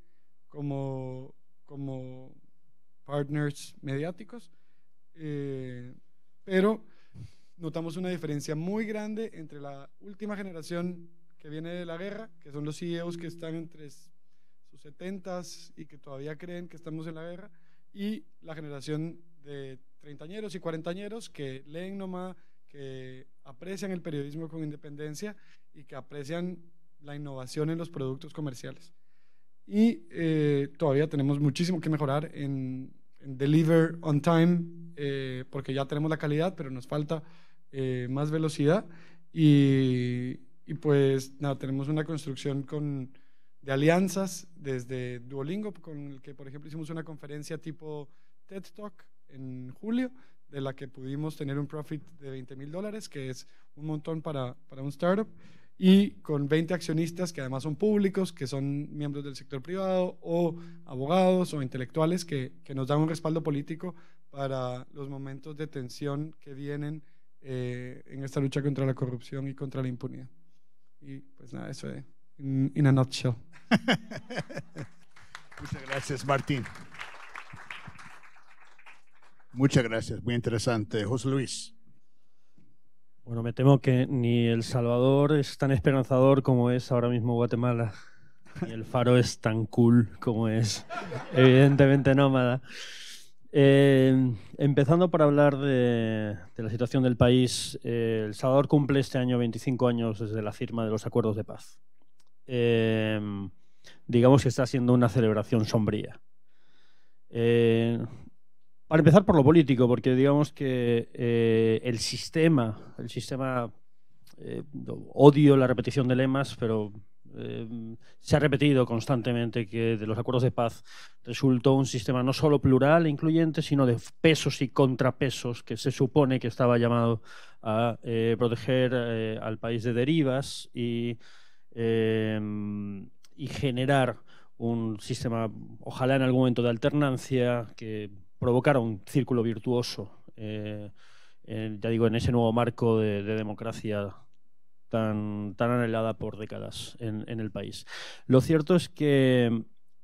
como, como partners mediáticos eh, pero notamos una diferencia muy grande entre la última generación que viene de la guerra, que son los CEOs que están entre sus 70 y que todavía creen que estamos en la guerra, y la generación de treintañeros y cuarentañeros que leen nomás, que aprecian el periodismo con independencia y que aprecian la innovación en los productos comerciales. Y eh, todavía tenemos muchísimo que mejorar en deliver on time, eh, porque ya tenemos la calidad, pero nos falta eh, más velocidad. Y, pues nada, tenemos una construcción con, de alianzas desde Duolingo, con el que, por ejemplo, hicimos una conferencia tipo TED Talk en julio, de la que pudimos tener un profit de 20 mil dólares, que es un montón para, para un startup y con 20 accionistas que además son públicos, que son miembros del sector privado o abogados o intelectuales que, que nos dan un respaldo político para los momentos de tensión que vienen eh, en esta lucha contra la corrupción y contra la impunidad. Y pues nada, eso es en in a nutshell. Muchas gracias, Martín. Muchas gracias, muy interesante. José Luis. Bueno, me temo que ni El Salvador es tan esperanzador como es ahora mismo Guatemala, ni el faro es tan cool como es, evidentemente nómada. Eh, empezando por hablar de, la situación del país, eh, El Salvador cumple este año 25 años desde la firma de los acuerdos de paz. Eh, digamos que está siendo una celebración sombría. Para empezar por lo político, porque digamos que eh, el sistema, el sistema, eh, odio la repetición de lemas, pero eh, se ha repetido constantemente que de los acuerdos de paz resultó un sistema no solo plural e incluyente, sino de pesos y contrapesos que se supone que estaba llamado a proteger al país de derivas y, y generar un sistema, ojalá en algún momento de alternancia, que provocar un círculo virtuoso, eh, ya digo, en ese nuevo marco de, democracia tan, tan, anhelada por décadas en, el país. Lo cierto es que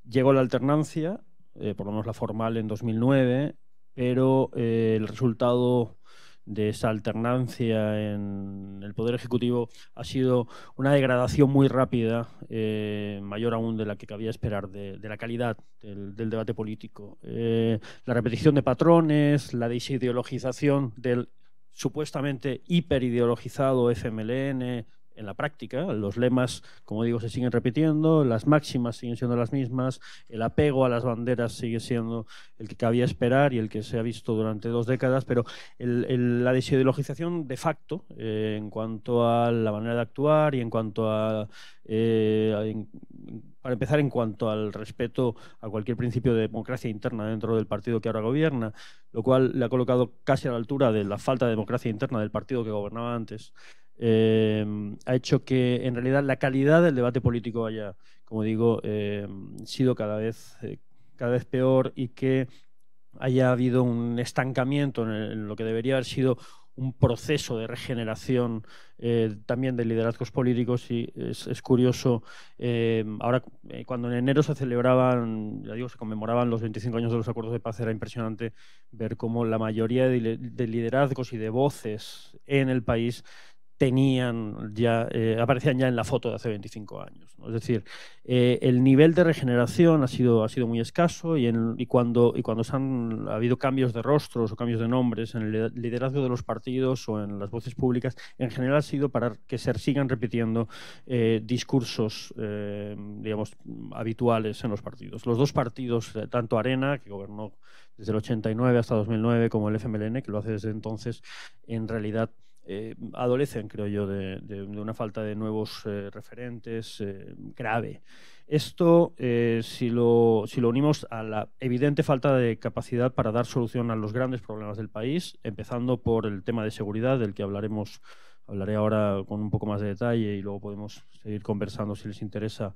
llegó la alternancia, eh, por lo menos la formal en 2009, pero eh, el resultado de esa alternancia en el Poder Ejecutivo ha sido una degradación muy rápida, eh, mayor aún de la que cabía esperar, de, la calidad del, debate político. Eh, la repetición de patrones, la desideologización del supuestamente hiperideologizado FMLN, en la práctica. Los lemas, como digo, se siguen repitiendo, las máximas siguen siendo las mismas, el apego a las banderas sigue siendo el que cabía esperar y el que se ha visto durante dos décadas, pero la desideologización de facto eh, en cuanto a la manera de actuar y en cuanto a... Eh, para empezar, en cuanto al respeto a cualquier principio de democracia interna dentro del partido que ahora gobierna, lo cual le ha colocado casi a la altura de la falta de democracia interna del partido que gobernaba antes. Em, ha hecho que en realidad la calidad del debate político haya, como digo, em, sido cada vez, eh, cada vez peor y que haya habido un estancamiento en, lo que debería haber sido un proceso de regeneración eh, también de liderazgos políticos y es, curioso, em, ahora eh, cuando en enero se celebraban, ya digo, se conmemoraban los 25 años de los acuerdos de paz, era impresionante ver cómo la mayoría de liderazgos y de voces en el país tenían ya, eh, aparecían ya en la foto de hace 25 años. Es decir, eh, el nivel de regeneración ha sido, ha sido muy escaso y, cuando, y cuando han, habido cambios de rostros o cambios de nombres en el liderazgo de los partidos o en las voces públicas, en general ha sido para que se sigan repitiendo eh, discursos, digamos, habituales en los partidos. Los dos partidos, tanto Arena, que gobernó desde el 89 hasta 2009, como el FMLN, que lo hace desde entonces, en realidad eh, adolecen, creo yo, de, una falta de nuevos eh, referentes eh, grave. Esto, si lo, si, lo, unimos a la evidente falta de capacidad para dar solución a los grandes problemas del país, empezando por el tema de seguridad, del que hablaremos, hablaré ahora con un poco más de detalle y luego podemos seguir conversando si les interesa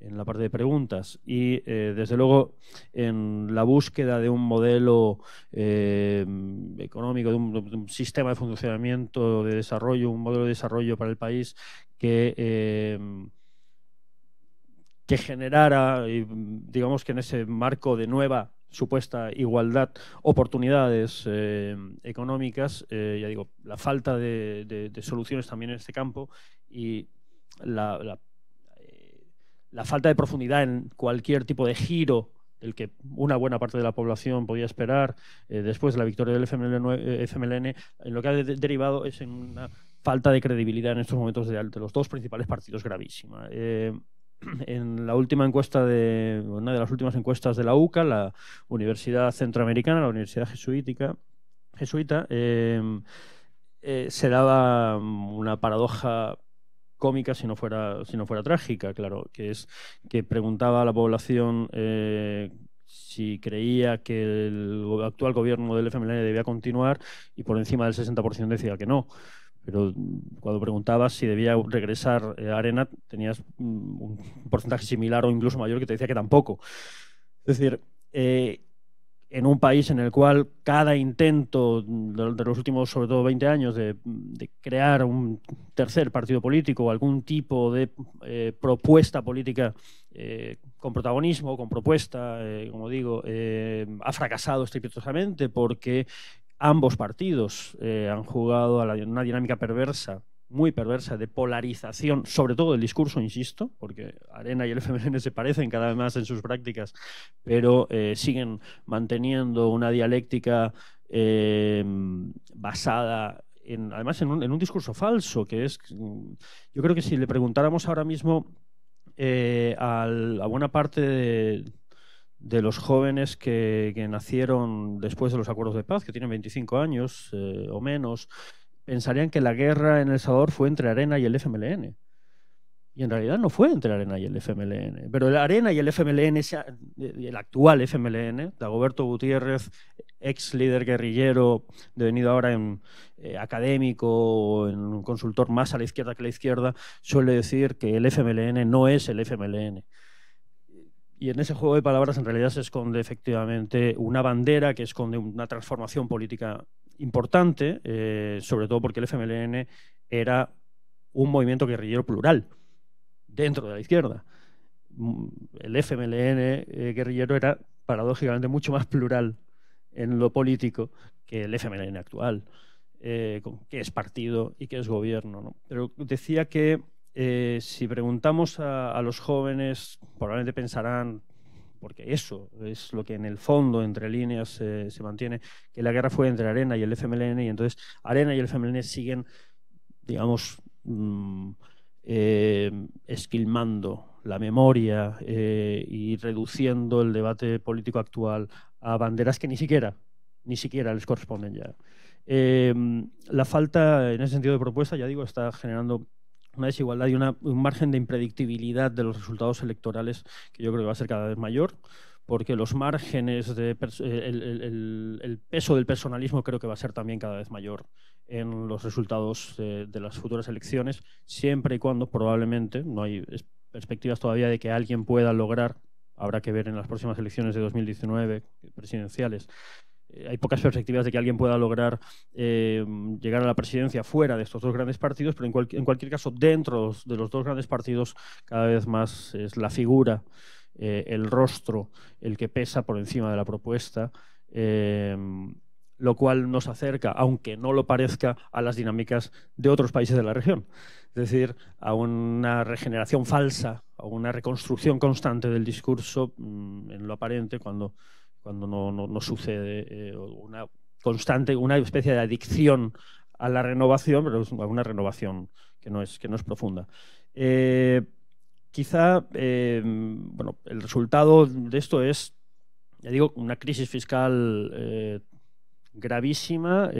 en la parte de preguntas y eh, desde luego en la búsqueda de un modelo eh, económico, de un, sistema de funcionamiento, de desarrollo, un modelo de desarrollo para el país que, eh, que generara, digamos que en ese marco de nueva supuesta igualdad, oportunidades económicas, ya digo, la falta de, soluciones también en este campo y la la falta de profundidad en cualquier tipo de giro del que una buena parte de la población podía esperar eh, después de la victoria del FMLN, eh, en lo que ha derivado es en una falta de credibilidad en estos momentos de, de los dos principales partidos gravísima. Eh, en la última encuesta de una de las últimas encuestas de la UCA, la Universidad Centroamericana, la Universidad Jesuítica, Jesuita, se daba una paradoja cómica si no fuera, si no fuera trágica, claro, que es que preguntaba a la población eh, si creía que el actual gobierno del FMLN debía continuar y por encima del 60% decía que no. Pero cuando preguntabas si debía regresar eh, Arena, tenías un porcentaje similar o incluso mayor que te decía que tampoco. Es decir, eh, en un país en el cual cada intento de, los últimos, sobre todo 20 años, de, crear un tercer partido político o algún tipo de eh, propuesta política eh, con protagonismo, con propuesta, eh, como digo, ha fracasado estrepitosamente porque ambos partidos han jugado a una dinámica perversa muy perversa de polarización, sobre todo del discurso, insisto, porque Arena y el FMN se parecen cada vez más en sus prácticas, pero eh, siguen manteniendo una dialéctica eh, basada en, además en un, discurso falso, que es, yo creo que si le preguntáramos ahora mismo eh, a buena parte de, los jóvenes que, nacieron después de los acuerdos de paz, que tienen 25 años o menos, pensarían que la guerra en El Salvador fue entre Arena y el FMLN. Y en realidad no fue entre Arena y el FMLN. Pero el Arena y el FMLN, eh, el actual FMLN, Dagoberto Gutiérrez, ex líder guerrillero, devenido ahora en eh, académico, en un consultor más a la izquierda que la izquierda, suele decir que el FMLN no es el FMLN. Y en ese juego de palabras en realidad se esconde efectivamente una bandera que esconde una transformación política importante, eh, sobre todo porque el FMLN era un movimiento guerrillero plural dentro de la izquierda. Mm, el FMLN eh, guerrillero era paradójicamente mucho más plural en lo político que el FMLN actual, eh, que es partido y que es gobierno. Pero decía que si preguntamos a, los jóvenes, probablemente pensarán porque eso es lo que en el fondo, entre líneas, se mantiene, que la guerra fue entre Arena y el FMLN, y entonces Arena y el FMLN siguen, digamos, mm, eh, esquilmando la memoria eh, y reduciendo el debate político actual a banderas que ni siquiera, ni siquiera les corresponden ya. Eh, la falta, en ese sentido de propuesta, ya digo, está generando una desigualdad y un margen de impredictibilidad de los resultados electorales que yo creo que va a ser cada vez mayor porque los márgenes de eh, el, peso del personalismo creo que va a ser también cada vez mayor en los resultados de, de las futuras elecciones, siempre y cuando probablemente no hay perspectivas todavía de que alguien pueda lograr habrá que ver en las próximas elecciones de 2019 presidenciales, eh, hay pocas perspectivas de que alguien pueda lograr eh, llegar a la presidencia fuera de estos dos grandes partidos, pero en, cualquier caso, dentro de los dos grandes partidos, cada vez más es la figura, eh, el rostro, el que pesa por encima de la propuesta. lo cual nos acerca, aunque no lo parezca, a las dinámicas de otros países de la región. Es decir, a una regeneración falsa, a una reconstrucción constante del discurso mm, en lo aparente, cuando cuando no, sucede eh, una constante, una especie de adicción a la renovación, pero una renovación que no es, que no es profunda. Eh, quizá eh, bueno, el resultado de esto es, ya digo, una crisis fiscal gravísima.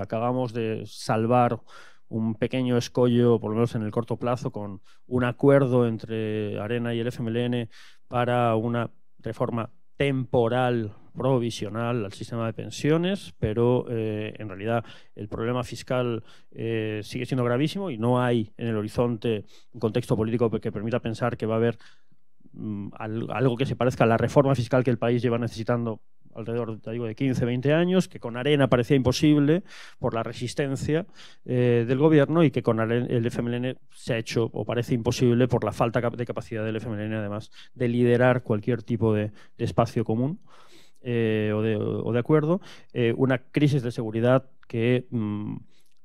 acabamos de salvar un pequeño escollo, por lo menos en el corto plazo, con un acuerdo entre Arena y el FMLN para una reforma temporal provisional al sistema de pensiones, pero eh, en realidad el problema fiscal eh, sigue siendo gravísimo y no hay en el horizonte un contexto político que permita pensar que va a haber mm, algo que se parezca a la reforma fiscal que el país lleva necesitando alrededor de 15, 20 años, que con arena parecía imposible por la resistencia eh, del gobierno y que con el FMLN se ha hecho o parece imposible por la falta de capacidad del FMLN, además, de liderar cualquier tipo de, espacio común. Eh, o, de, acuerdo, eh, una crisis de seguridad que, mm,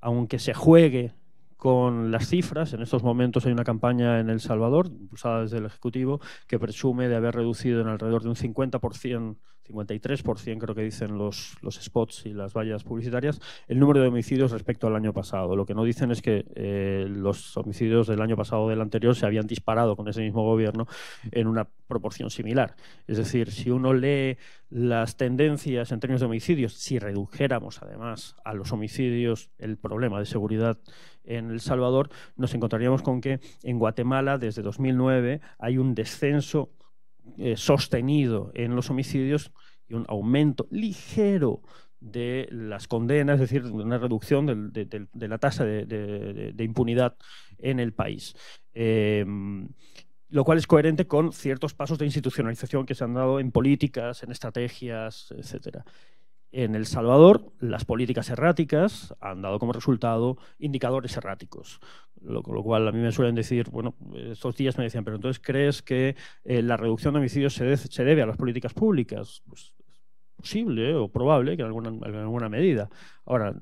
aunque se juegue con las cifras. En estos momentos hay una campaña en El Salvador, impulsada desde el Ejecutivo, que presume de haber reducido en alrededor de un 50% 53% creo que dicen los, spots y las vallas publicitarias, el número de homicidios respecto al año pasado. Lo que no dicen es que eh, los homicidios del año pasado o del anterior se habían disparado con ese mismo gobierno en una proporción similar. Es decir, si uno lee las tendencias en términos de homicidios, si redujéramos además a los homicidios el problema de seguridad en El Salvador, nos encontraríamos con que en Guatemala desde 2009 hay un descenso eh, sostenido en los homicidios y un aumento ligero de las condenas, es decir, una reducción de, la tasa de, impunidad en el país. Em, lo cual es coherente con ciertos pasos de institucionalización que se han dado en políticas, en estrategias, etcétera. En El Salvador, las políticas erráticas han dado como resultado indicadores erráticos. Lo, con lo cual a mí me suelen decir, bueno, estos días me decían, pero entonces crees que eh, la reducción de homicidios se, debe a las políticas públicas. Pues posible o probable que en alguna, alguna medida. Ahora,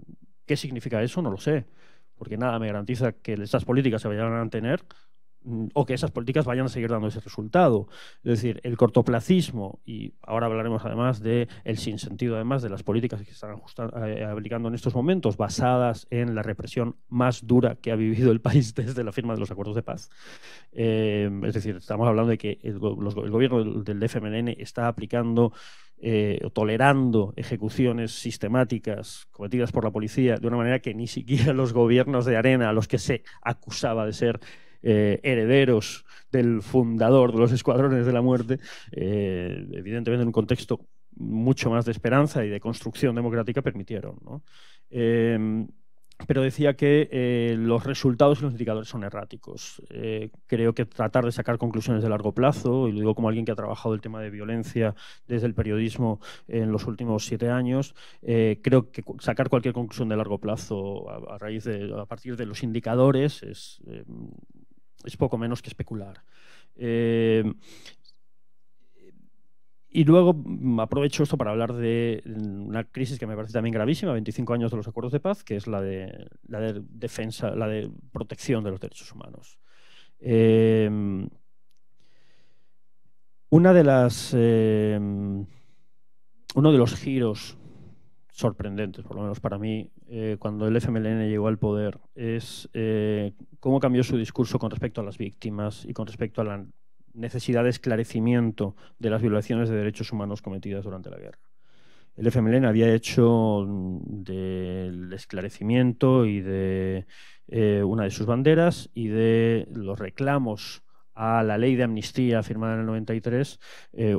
¿qué significa eso? No lo sé, porque nada me garantiza que esas políticas se vayan a mantener Mm, o que esas políticas vayan a seguir dando ese resultado. Es decir, el cortoplacismo, y ahora hablaremos además del el sinsentido además de las políticas que se están eh, aplicando en estos momentos, basadas en la represión más dura que ha vivido el país desde la firma de los acuerdos de paz. Eh, es decir, estamos hablando de que el, gobierno del, DFMN está aplicando eh, o tolerando ejecuciones sistemáticas cometidas por la policía de una manera que ni siquiera los gobiernos de arena, a los que se acusaba de ser eh, herederos del fundador de los Escuadrones de la Muerte, eh, evidentemente en un contexto mucho más de esperanza y de construcción democrática, permitieron. Em, pero decía que eh, los resultados y los indicadores son erráticos. creo que tratar de sacar conclusiones de largo plazo, y lo digo como alguien que ha trabajado el tema de violencia desde el periodismo en los últimos siete años, creo que sacar cualquier conclusión de largo plazo a raíz de, a partir de los indicadores es em, es poco menos que especular. Eh, y luego aprovecho esto para hablar de una crisis que me parece también gravísima, 25 años de los acuerdos de paz, que es la de, la defensa, la de protección de los derechos humanos. Eh, una de las, eh, uno de los giros sorprendentes, por lo menos para mí, eh, cuando el FMLN llegó al poder, es eh, cómo cambió su discurso con respecto a las víctimas y con respecto a la necesidad de esclarecimiento de las violaciones de derechos humanos cometidas durante la guerra. El FMLN había hecho mm, del esclarecimiento y de eh, una de sus banderas y de los reclamos a la ley de amnistía firmada en el 93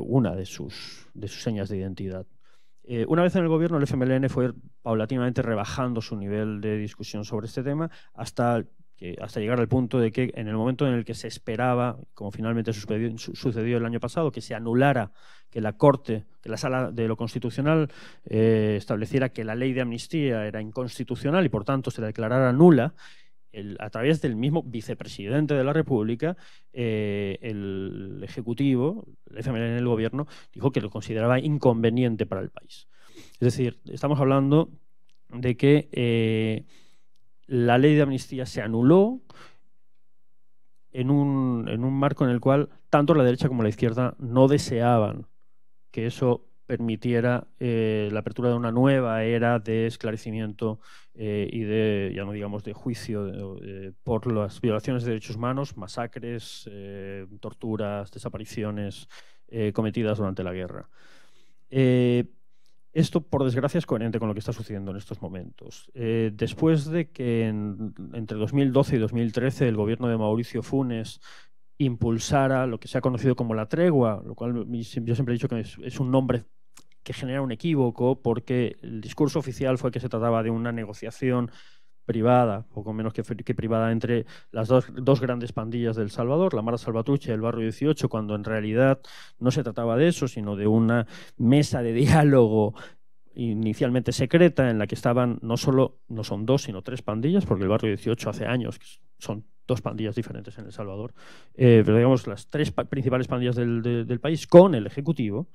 una de sus, de sus señas de identidad. Eh, una vez en el gobierno, el FMLN fue paulatinamente rebajando su nivel de discusión sobre este tema hasta, que, hasta llegar al punto de que en el momento en el que se esperaba, como finalmente sucedió, el año pasado, que se anulara que la Corte, que la Sala de lo Constitucional eh, estableciera que la ley de amnistía era inconstitucional y por tanto se la declarara nula, a través del mismo vicepresidente de la República, eh, el Ejecutivo, el en el gobierno, dijo que lo consideraba inconveniente para el país. Es decir, estamos hablando de que eh, la ley de amnistía se anuló en un, en un marco en el cual tanto la derecha como la izquierda no deseaban que eso permitiera eh, la apertura de una nueva era de esclarecimiento eh, y de, ya no digamos, de juicio eh, por las violaciones de derechos humanos, masacres, torturas, desapariciones cometidas durante la guerra. esto, por desgracia, es coherente con lo que está sucediendo en estos momentos. después de que entre 2012 y 2013 el gobierno de Mauricio Funes impulsara lo que se ha conocido como la tregua, lo cual yo siempre he dicho que es, un nombre que genera un equívoco porque el discurso oficial fue que se trataba de una negociación privada, poco menos que, privada, entre las dos, grandes pandillas del Salvador, la Mara Salvatrucha y el Barrio 18, cuando en realidad no se trataba de eso, sino de una mesa de diálogo inicialmente secreta en la que estaban no solo, no son dos, sino tres pandillas, porque el Barrio 18 hace años son dos pandillas diferentes en El Salvador, eh, pero digamos las tres principales pandillas del, país con el Ejecutivo.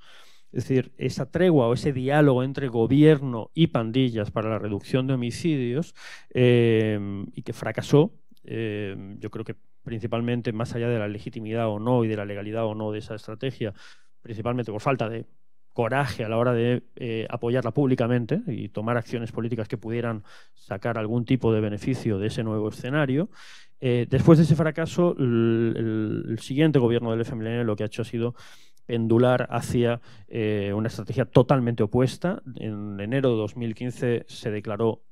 Es decir, esa tregua o ese diálogo entre gobierno y pandillas para la reducción de homicidios eh, y que fracasó, eh, yo creo que principalmente más allá de la legitimidad o no y de la legalidad o no de esa estrategia, principalmente por falta de coraje a la hora de eh, apoyarla públicamente y tomar acciones políticas que pudieran sacar algún tipo de beneficio de ese nuevo escenario. Eh, después de ese fracaso, el, siguiente gobierno del FMLN lo que ha hecho ha sido pendular hacia eh, una estrategia totalmente opuesta. En enero de 2015 se declaró,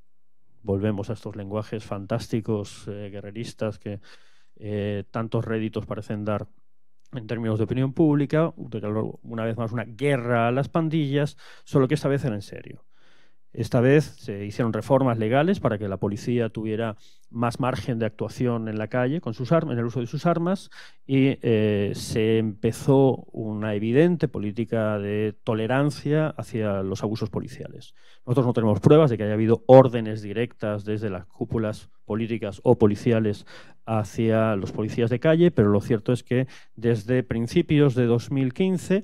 volvemos a estos lenguajes fantásticos guerreristas que tantos réditos parecen dar en términos de opinión pública, una vez más una guerra a las pandillas, solo que esta vez era en serio. Esta vez se hicieron reformas legales para que la policía tuviera más margen de actuación en la calle con sus en el uso de sus armas y eh, se empezó una evidente política de tolerancia hacia los abusos policiales. Nosotros no tenemos pruebas de que haya habido órdenes directas desde las cúpulas políticas o policiales hacia los policías de calle, pero lo cierto es que desde principios de 2015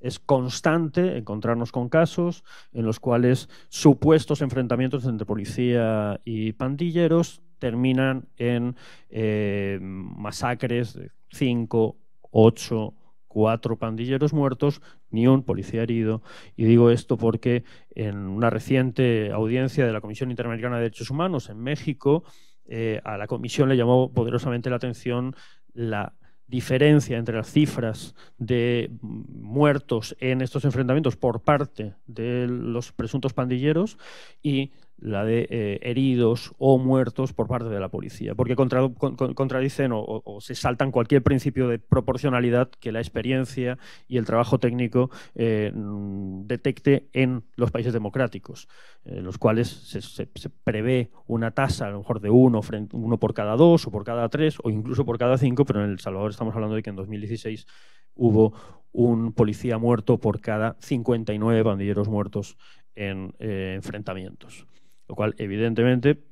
es constante encontrarnos con casos en los cuales supuestos enfrentamientos entre policía y pandilleros terminan en eh, masacres de 5, 8, cuatro pandilleros muertos, ni un policía herido. Y digo esto porque en una reciente audiencia de la Comisión Interamericana de Derechos Humanos en México, eh, a la Comisión le llamó poderosamente la atención la diferencia entre las cifras de muertos en estos enfrentamientos por parte de los presuntos pandilleros y la de eh, heridos o muertos por parte de la policía, porque contradicen o, se saltan cualquier principio de proporcionalidad que la experiencia y el trabajo técnico eh, mm, detecte en los países democráticos, en eh, los cuales se, prevé una tasa a lo mejor de uno, uno por cada dos o por cada tres o incluso por cada cinco, pero en El Salvador estamos hablando de que en 2016 hubo un policía muerto por cada 59 bandilleros muertos en enfrentamientos. Lo cual, evidentemente,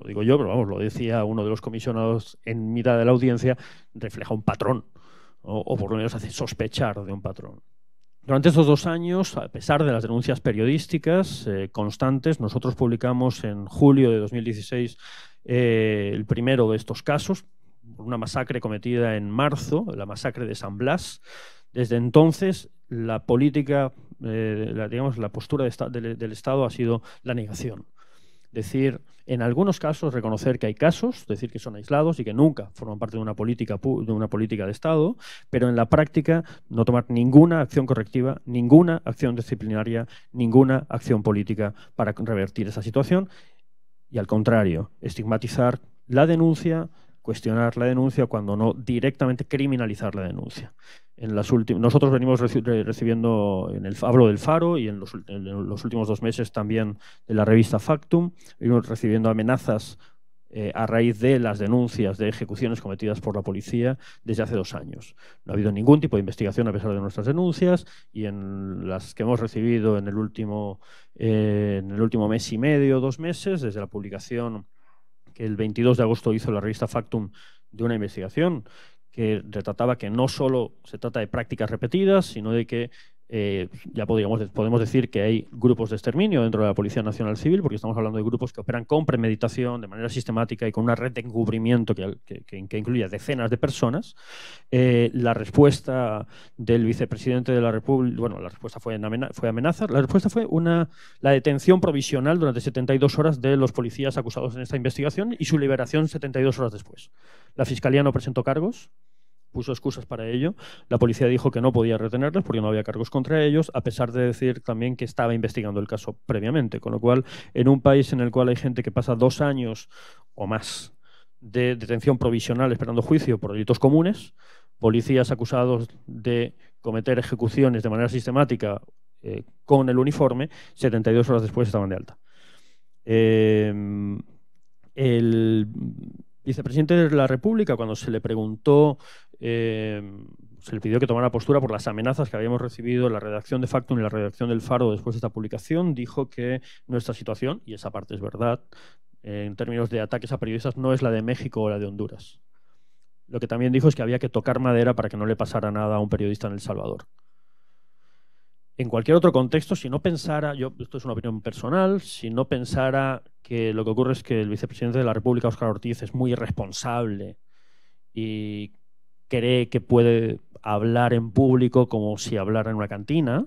lo digo yo, pero vamos, lo decía uno de los comisionados en mitad de la audiencia, refleja un patrón, o por lo menos hace sospechar de un patrón. Durante estos dos años, a pesar de las denuncias periodísticas eh, constantes, nosotros publicamos en julio de 2016 eh, el primero de estos casos, una masacre cometida en marzo, la masacre de San Blas. Desde entonces, la política, eh, la, digamos, la postura del Estado ha sido la negación decir, en algunos casos, reconocer que hay casos, decir que son aislados y que nunca forman parte de una política, de, una política de Estado, pero en la práctica no tomar ninguna acción correctiva, ninguna acción disciplinaria, ninguna acción política para revertir esa situación y al contrario, estigmatizar la denuncia, cuestionar la denuncia, cuando no directamente criminalizar la denuncia. En las Nosotros venimos recibiendo, en el, hablo del Faro y en los, últimos dos meses también de la revista Factum, venimos recibiendo amenazas eh, a raíz de las denuncias de ejecuciones cometidas por la policía desde hace dos años. No ha habido ningún tipo de investigación a pesar de nuestras denuncias y en las que hemos recibido en el último, eh, en el último mes y medio, dos meses, desde la publicación que el 22 de agosto hizo la revista Factum de una investigación que retrataba que no solo se trata de prácticas repetidas, sino de que eh, ya podríamos, podemos decir que hay grupos de exterminio dentro de la Policía Nacional Civil, porque estamos hablando de grupos que operan con premeditación, de manera sistemática y con una red de encubrimiento que, que, incluye a decenas de personas. Eh, la respuesta del vicepresidente de la República, bueno, la respuesta fue, fue amenaza, la respuesta fue una, la detención provisional durante 72 horas de los policías acusados en esta investigación y su liberación 72 horas después. La Fiscalía no presentó cargos puso excusas para ello. La policía dijo que no podía retenerlos porque no había cargos contra ellos, a pesar de decir también que estaba investigando el caso previamente. Con lo cual, en un país en el cual hay gente que pasa dos años o más de detención provisional esperando juicio por delitos comunes, policías acusados de cometer ejecuciones de manera sistemática eh, con el uniforme, 72 horas después estaban de alta. Em, el vicepresidente de la República, cuando se le preguntó, eh, se le pidió que tomara postura por las amenazas que habíamos recibido en la redacción de Factum y la redacción del Faro después de esta publicación, dijo que nuestra situación, y esa parte es verdad, eh, en términos de ataques a periodistas, no es la de México o la de Honduras. Lo que también dijo es que había que tocar madera para que no le pasara nada a un periodista en El Salvador en cualquier otro contexto, si no pensara, yo, esto es una opinión personal, si no pensara que lo que ocurre es que el vicepresidente de la República, Óscar Ortiz, es muy irresponsable y cree que puede hablar en público como si hablara en una cantina.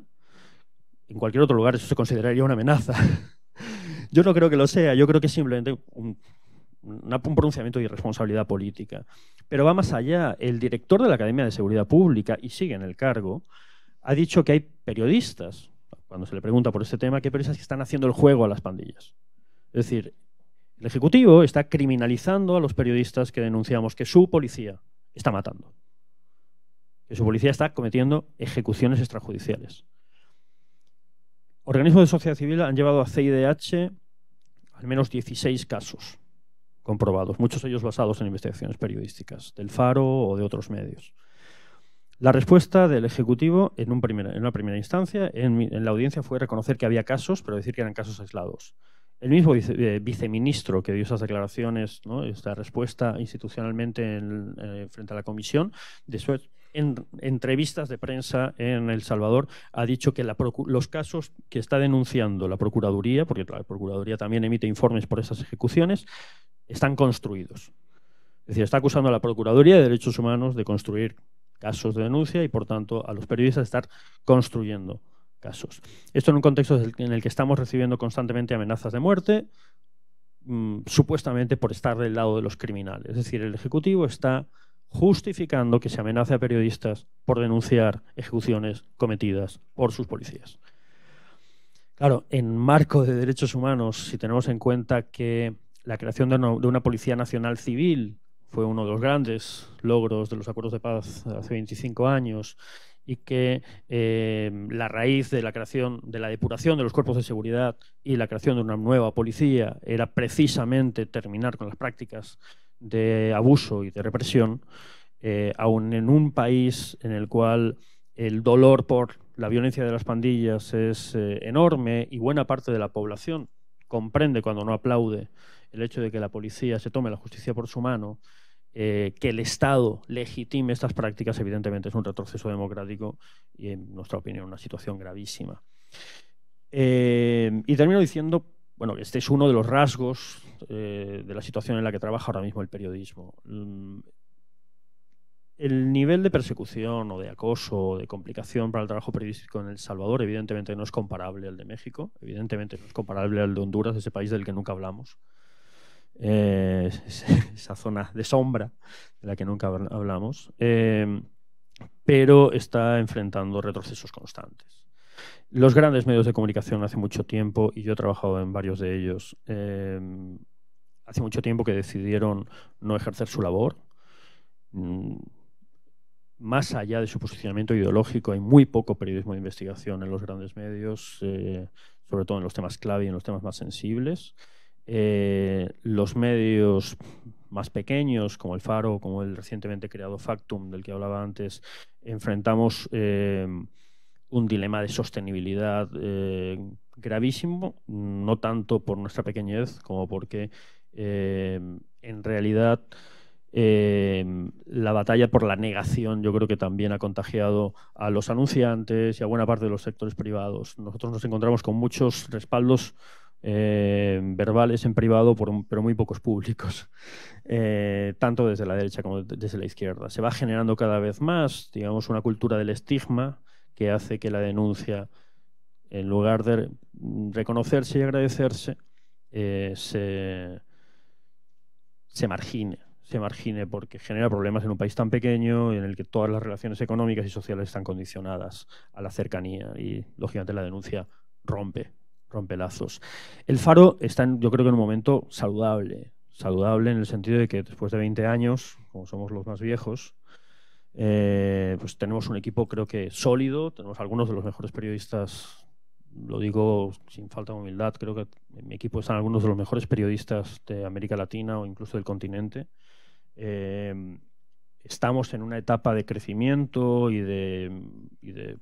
En cualquier otro lugar eso se consideraría una amenaza. yo no creo que lo sea, yo creo que es simplemente un, un pronunciamiento de irresponsabilidad política. Pero va más allá. El director de la Academia de Seguridad Pública, y sigue en el cargo, ha dicho que hay periodistas, cuando se le pregunta por este tema, que periodistas que están haciendo el juego a las pandillas. Es decir, el Ejecutivo está criminalizando a los periodistas que denunciamos que su policía está matando, que su policía está cometiendo ejecuciones extrajudiciales. Organismos de sociedad civil han llevado a CIDH al menos 16 casos comprobados, muchos de ellos basados en investigaciones periodísticas, del Faro o de otros medios. La respuesta del Ejecutivo en, una primera instancia, en, la audiencia, fue reconocer que había casos, pero decir que eran casos aislados. El mismo eh, viceministro que dio esas declaraciones, esta respuesta institucionalmente eh, frente a la comisión, después en entrevistas de prensa en El Salvador ha dicho que los casos que está denunciando la Procuraduría, porque la Procuraduría también emite informes por esas ejecuciones, están construidos. Es decir, está acusando a la Procuraduría de Derechos Humanos de construir casos de denuncia y, por tanto, a los periodistas de estar construyendo casos. Esto en un contexto en el que estamos recibiendo constantemente amenazas de muerte, mm, supuestamente por estar del lado de los criminales. Es decir, el Ejecutivo está justificando que se amenace a periodistas por denunciar ejecuciones cometidas por sus policías. Claro, en marco de derechos humanos, si tenemos en cuenta que la creación de una, Policía Nacional Civil fue uno de los grandes logros de los acuerdos de paz hace 25 años y que eh, la raíz de la creación, de la depuración de los cuerpos de seguridad y la creación de una nueva policía era precisamente terminar con las prácticas de abuso y de represión, eh, aun en un país en el cual el dolor por la violencia de las pandillas es eh, enorme y buena parte de la población comprende cuando no aplaude el hecho de que la policía se tome la justicia por su mano, eh, que el Estado legitime estas prácticas, evidentemente es un retroceso democrático y, en nuestra opinión, una situación gravísima. Eh, y termino diciendo, bueno, este es uno de los rasgos eh, de la situación en la que trabaja ahora mismo el periodismo. Mm, el nivel de persecución o de acoso o de complicación para el trabajo periodístico en El Salvador evidentemente no es comparable al de México, evidentemente no es comparable al de Honduras, ese país del que nunca hablamos. Eh, esa zona de sombra de la que nunca hablamos, em, pero está enfrentando retrocesos constantes. Los grandes medios de comunicación hace mucho tiempo, y yo he trabajado en varios de ellos, em, hace mucho tiempo que decidieron no ejercer su labor. Mm, más allá de su posicionamiento ideológico, hay muy poco periodismo de investigación en los grandes medios, eh, sobre todo en los temas clave y en los temas más sensibles. Eh, los medios más pequeños, como el Faro, como el recientemente creado Factum, del que hablaba antes, enfrentamos eh, un dilema de sostenibilidad eh, gravísimo, no tanto por nuestra pequeñez como porque en realidad la batalla por la negación yo creo que también ha contagiado a los anunciantes y a buena parte de los sectores privados. Nosotros nos encontramos con muchos respaldos eh, verbales en privado, pero muy pocos públicos, eh, tanto desde la derecha como desde la izquierda. Se va generando cada vez más, digamos, una cultura del estigma que hace que la denuncia, en lugar de reconocerse y agradecerse, eh, se, se margine se margine porque genera problemas en un país tan pequeño en el que todas las relaciones económicas y sociales están condicionadas a la cercanía y lógicamente la denuncia rompe rompelazos. El Faro está, en, yo creo que en un momento saludable, saludable en el sentido de que después de 20 años, como somos los más viejos, eh, pues tenemos un equipo creo que sólido, tenemos algunos de los mejores periodistas, lo digo sin falta de humildad, creo que en mi equipo están algunos de los mejores periodistas de América Latina o incluso del continente. Eh, estamos en una etapa de crecimiento y de,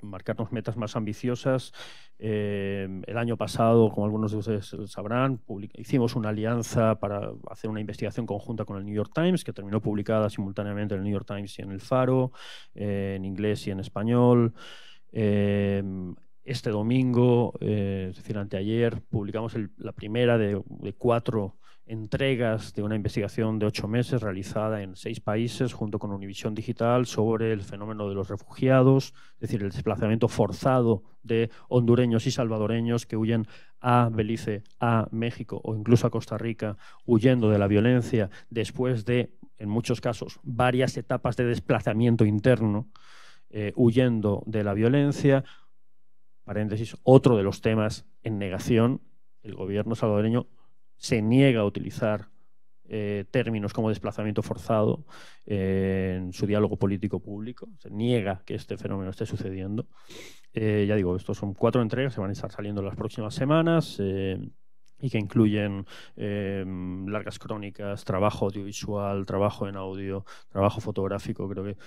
marcarnos metas más ambiciosas. Eh, el año pasado, como algunos de ustedes sabrán, hicimos una alianza para hacer una investigación conjunta con el New York Times, que terminó publicada simultáneamente en el New York Times y en El Faro, eh, en inglés y en español. Eh, este domingo, es decir, anteayer, publicamos la primera de cuatro entregas de una investigación de ocho meses realizada en seis países junto con Univisión Digital sobre el fenómeno de los refugiados, es decir, el desplazamiento forzado de hondureños y salvadoreños que huyen a Belice, a México o incluso a Costa Rica, huyendo de la violencia después de, en muchos casos, varias etapas de desplazamiento interno, eh, huyendo de la violencia. Paréntesis, otro de los temas en negación, el gobierno salvadoreño se niega a utilizar eh, términos como desplazamiento forzado eh, en su diálogo político público, se niega que este fenómeno esté sucediendo. Eh, ya digo, estos son cuatro entregas, que van a estar saliendo las próximas semanas y que incluyen largas crónicas, trabajo audiovisual, trabajo en audio, trabajo fotográfico. Creo que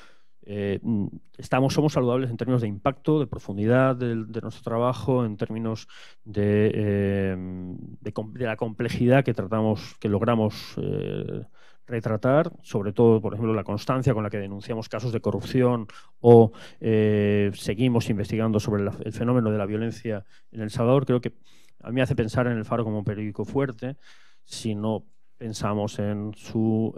eh, mm, estamos, somos saludables en términos de impacto, de profundidad de, nuestro trabajo, en términos eh, de, la complejidad que tratamos, que logramos eh, retratar, sobre todo, por ejemplo, la constancia con la que denunciamos casos de corrupción o seguimos investigando sobre el fenómeno de la violencia en El Salvador. Creo que a mí me hace pensar en El Faro como un periódico fuerte, si no pensamos en su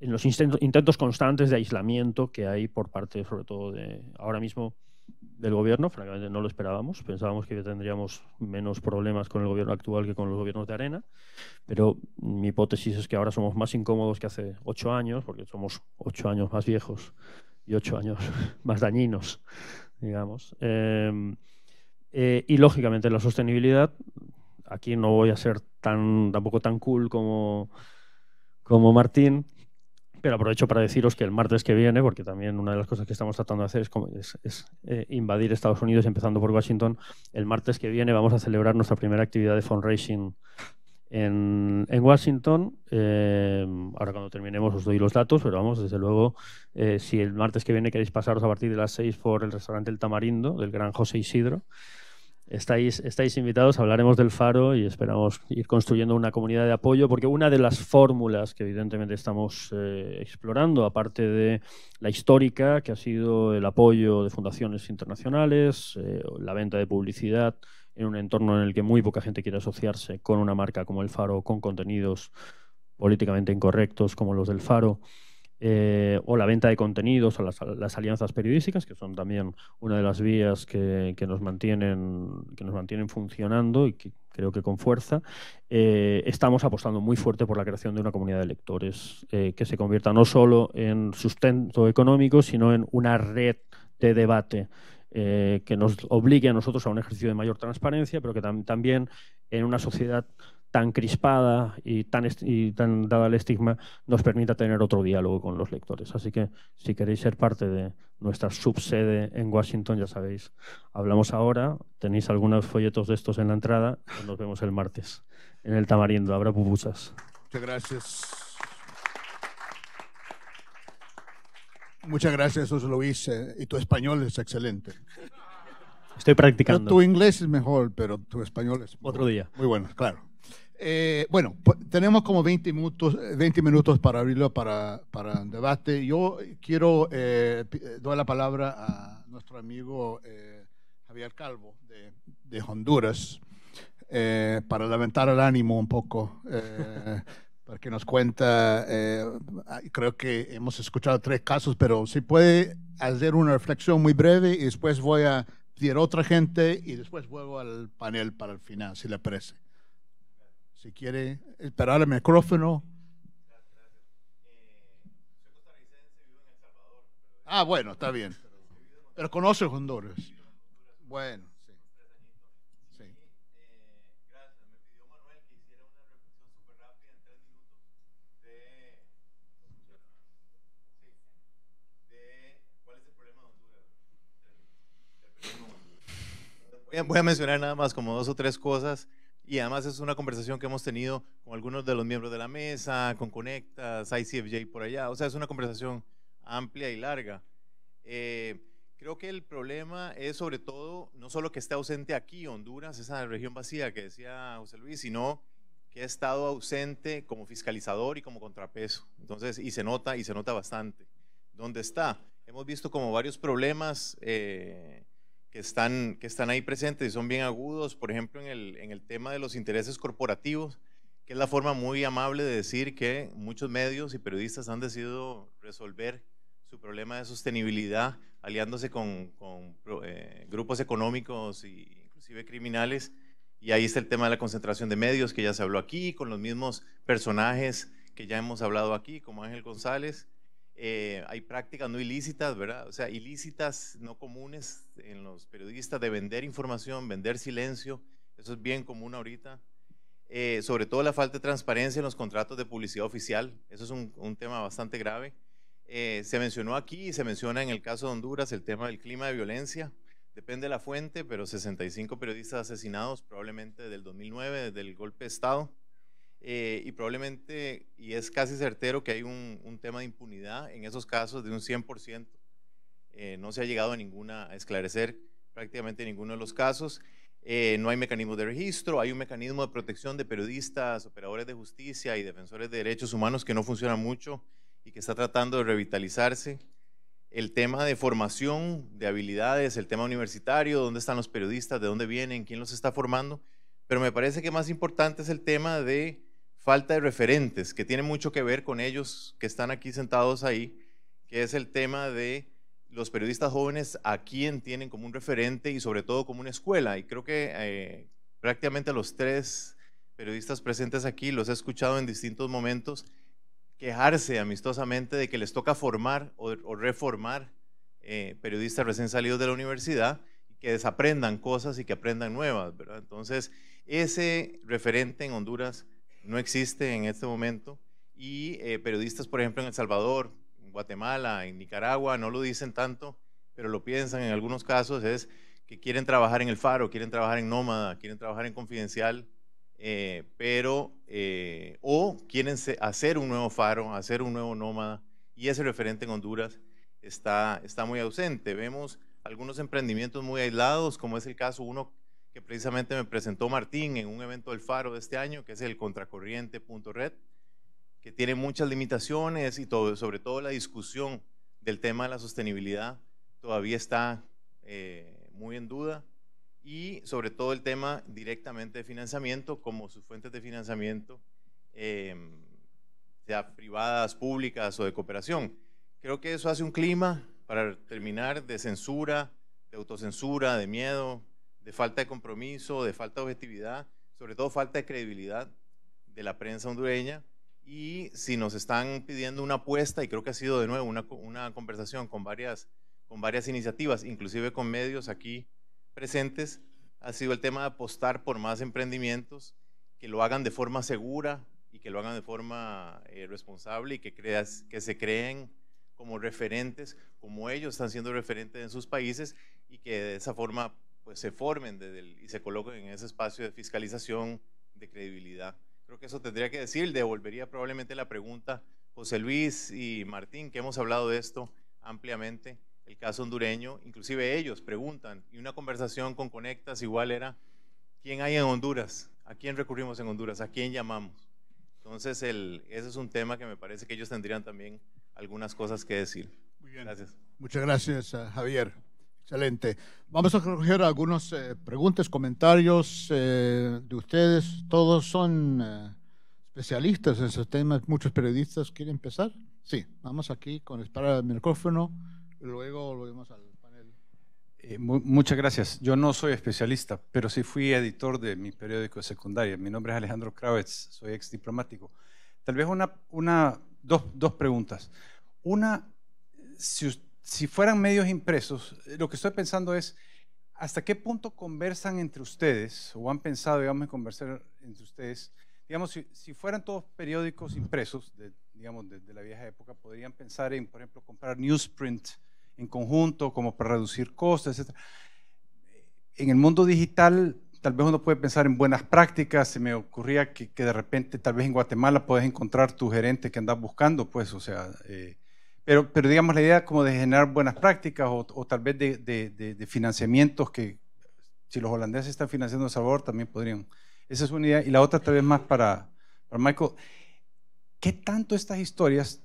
en los intentos constantes de aislamiento que hay por parte, sobre todo, de ahora mismo del gobierno. Francamente, no lo esperábamos. Pensábamos que tendríamos menos problemas con el gobierno actual que con los gobiernos de arena. Pero mi hipótesis es que ahora somos más incómodos que hace ocho años, porque somos ocho años más viejos y ocho años más dañinos, digamos. Em, eh, y lógicamente la sostenibilidad, aquí no voy a ser tan, tampoco tan cool como, como Martín, pero aprovecho para deciros que el martes que viene, porque también una de las cosas que estamos tratando de hacer es, eh, invadir Estados Unidos, empezando por Washington, el martes que viene vamos a celebrar nuestra primera actividad de fundraising en, Washington. Eh, ahora cuando terminemos os doy los datos, pero vamos, desde luego, eh, si el martes que viene queréis pasaros a partir de las 6 por el restaurante El Tamarindo del gran José Isidro. Estáis, estáis invitados, hablaremos del faro y esperamos ir construyendo una comunidad de apoyo, porque una de las fórmulas que evidentemente estamos eh, explorando, aparte de la histórica, que ha sido el apoyo de fundaciones internacionales, eh, la venta de publicidad en un entorno en el que muy poca gente quiere asociarse con una marca como el faro, con contenidos políticamente incorrectos como los del faro, eh, o la venta de contenidos o las, alianzas periodísticas, que son también una de las vías que, nos, mantienen, que nos mantienen funcionando y que creo que con fuerza, eh, estamos apostando muy fuerte por la creación de una comunidad de lectores eh, que se convierta no solo en sustento económico, sino en una red de debate. que nos obligue a nosotros a un ejercicio de mayor transparencia, pero que también en una sociedad tan crispada y tan, y tan dada al estigma nos permita tener otro diálogo con los lectores. Así que si queréis ser parte de nuestra subsede en Washington, ya sabéis, hablamos ahora, tenéis algunos folletos de estos en la entrada, nos vemos el martes en el Tamarindo, habrá pupusas. Muchas gracias. Muchas gracias, lo Luis. Eh, y tu español es excelente. Estoy practicando. tu inglés es mejor, pero tu español es... Otro día. Muy bueno, claro. Eh, bueno, tenemos como 20 minutos, 20 eh, minutos para abrirlo para, para debate. Yo quiero, eh, dar la palabra a nuestro amigo Javier Calvo de, Honduras para levantar el ánimo un poco, para que nos cuenta, ah, creo que hemos escuchado tres casos, pero si puede hacer una reflexión muy breve y después voy a pedir a otra gente y después vuelvo al panel para el final, si le parece. Si quiere esperar el micrófono. Gracias. Soy costarricense, vivo en El Salvador. Ah, bueno, está bien. Pero conozco Honduras. Bueno, sí. Gracias. Me pidió Manuel que hiciera una reflexión súper rápida en tres minutos de. ¿Cuál es el problema de Honduras? Voy a mencionar nada más como dos o tres cosas. Y además es una conversación que hemos tenido con algunos de los miembros de la mesa, con Conectas, ICFJ por allá. O sea, es una conversación amplia y larga. Eh, creo que el problema es sobre todo, no solo que esté ausente aquí Honduras, esa región vacía que decía José Luis, sino que ha estado ausente como fiscalizador y como contrapeso. Entonces, y se nota, y se nota bastante. ¿Dónde está? Hemos visto como varios problemas eh, que están, que están ahí presentes y son bien agudos, por ejemplo, en el, tema de los intereses corporativos, que es la forma muy amable de decir que muchos medios y periodistas han decidido resolver su problema de sostenibilidad aliándose con, eh, grupos económicos y inclusive criminales. Y ahí está el tema de la concentración de medios que ya se habló aquí, con los mismos personajes que ya hemos hablado aquí, como Ángel González, eh, hay prácticas no ilícitas, ¿verdad? O sea, ilícitas no comunes en los periodistas de vender información, vender silencio, eso es bien común ahorita. Eh, sobre todo la falta de transparencia en los contratos de publicidad oficial, eso es un, tema bastante grave. Eh, se mencionó aquí y se menciona en el caso de Honduras el tema del clima de violencia, depende de la fuente, pero 65 periodistas asesinados probablemente del 2009, del golpe de Estado. Eh, y probablemente, y es casi certero que hay un, un, tema de impunidad en esos casos de un 100%. Eh, no se ha llegado a ninguna a esclarecer prácticamente ninguno de los casos. Eh, no hay mecanismo de registro, hay un mecanismo de protección de periodistas, operadores de justicia y defensores de derechos humanos que no funciona mucho y que está tratando de revitalizarse. El tema de formación, de habilidades, el tema universitario, dónde están los periodistas, de dónde vienen, quién los está formando. Pero me parece que más importante es el tema de falta de referentes, que tiene mucho que ver con ellos que están aquí sentados ahí, que es el tema de los periodistas jóvenes a quién tienen como un referente y sobre todo como una escuela. Y creo que eh, prácticamente a los tres periodistas presentes aquí los he escuchado en distintos momentos quejarse amistosamente de que les toca formar o, reformar eh, periodistas recién salidos de la universidad y que desaprendan cosas y que aprendan nuevas. ¿verdad? Entonces, ese referente en Honduras no existe en este momento y eh, periodistas, por ejemplo, en El Salvador, en Guatemala, en Nicaragua, no lo dicen tanto, pero lo piensan en algunos casos, es que quieren trabajar en El Faro, quieren trabajar en Nómada, quieren trabajar en Confidencial, eh, pero, eh, o quieren hacer un nuevo Faro, hacer un nuevo Nómada, y ese referente en Honduras está, está muy ausente. Vemos algunos emprendimientos muy aislados, como es el caso uno que precisamente me presentó Martín en un evento del Faro de este año, que es el contracorriente.red, que tiene muchas limitaciones y todo, sobre todo la discusión del tema de la sostenibilidad todavía está eh, muy en duda y sobre todo el tema directamente de financiamiento, como sus fuentes de financiamiento, em, sea privadas, públicas o de cooperación. Creo que eso hace un clima para terminar de censura, de autocensura, de miedo, de falta de compromiso, de falta de objetividad, sobre todo falta de credibilidad de la prensa hondureña. Y si nos están pidiendo una apuesta, y creo que ha sido de nuevo una, conversación con varias, con varias iniciativas, inclusive con medios aquí presentes, ha sido el tema de apostar por más emprendimientos que lo hagan de forma segura y que lo hagan de forma eh, responsable y que, creas, que se creen como referentes, como ellos están siendo referentes en sus países y que de esa forma pues se formen y se coloquen en ese espacio de fiscalización, de credibilidad. Creo que eso tendría que decir, devolvería probablemente la pregunta José Luis y Martín, que hemos hablado de esto ampliamente, el caso hondureño, inclusive ellos preguntan, y una conversación con Conectas igual era, ¿quién hay en Honduras? ¿A quién recurrimos en Honduras? ¿A quién llamamos? Entonces, ese es un tema que me parece que ellos tendrían también algunas cosas que decir. Muy Gracias. Muchas gracias, eh, Javier. Excelente. Vamos a recoger algunas eh, preguntas, comentarios eh, de ustedes. Todos son eh, especialistas en esos temas. Muchos periodistas quieren empezar. Sí, vamos aquí con el micrófono y luego volvemos al panel. muchas gracias. Yo no soy especialista, pero sí fui editor de mi periódico de secundaria. Mi nombre es Alejandro Kravets. soy ex diplomático. Tal vez una, una dos, dos preguntas. Una, si usted si fueran medios impresos, eh, lo que estoy pensando es, ¿hasta qué punto conversan entre ustedes o han pensado, digamos, en conversar entre ustedes? Digamos, si, fueran todos periódicos impresos, digamos, de la vieja época, podrían pensar en, por ejemplo, comprar newsprint en conjunto, como para reducir costos, etc. Eh, en el mundo digital, tal vez uno puede pensar en buenas prácticas. Se me ocurría que, de repente, tal vez en Guatemala, puedes encontrar tu gerente que andas buscando, pues, o sea... Eh, pero, digamos, la idea como de generar buenas prácticas o, tal vez de, financiamientos que si los holandeses están financiando El Salvador también podrían. Esa es una idea. Y la otra tal vez más para, Michael. ¿Qué tanto estas historias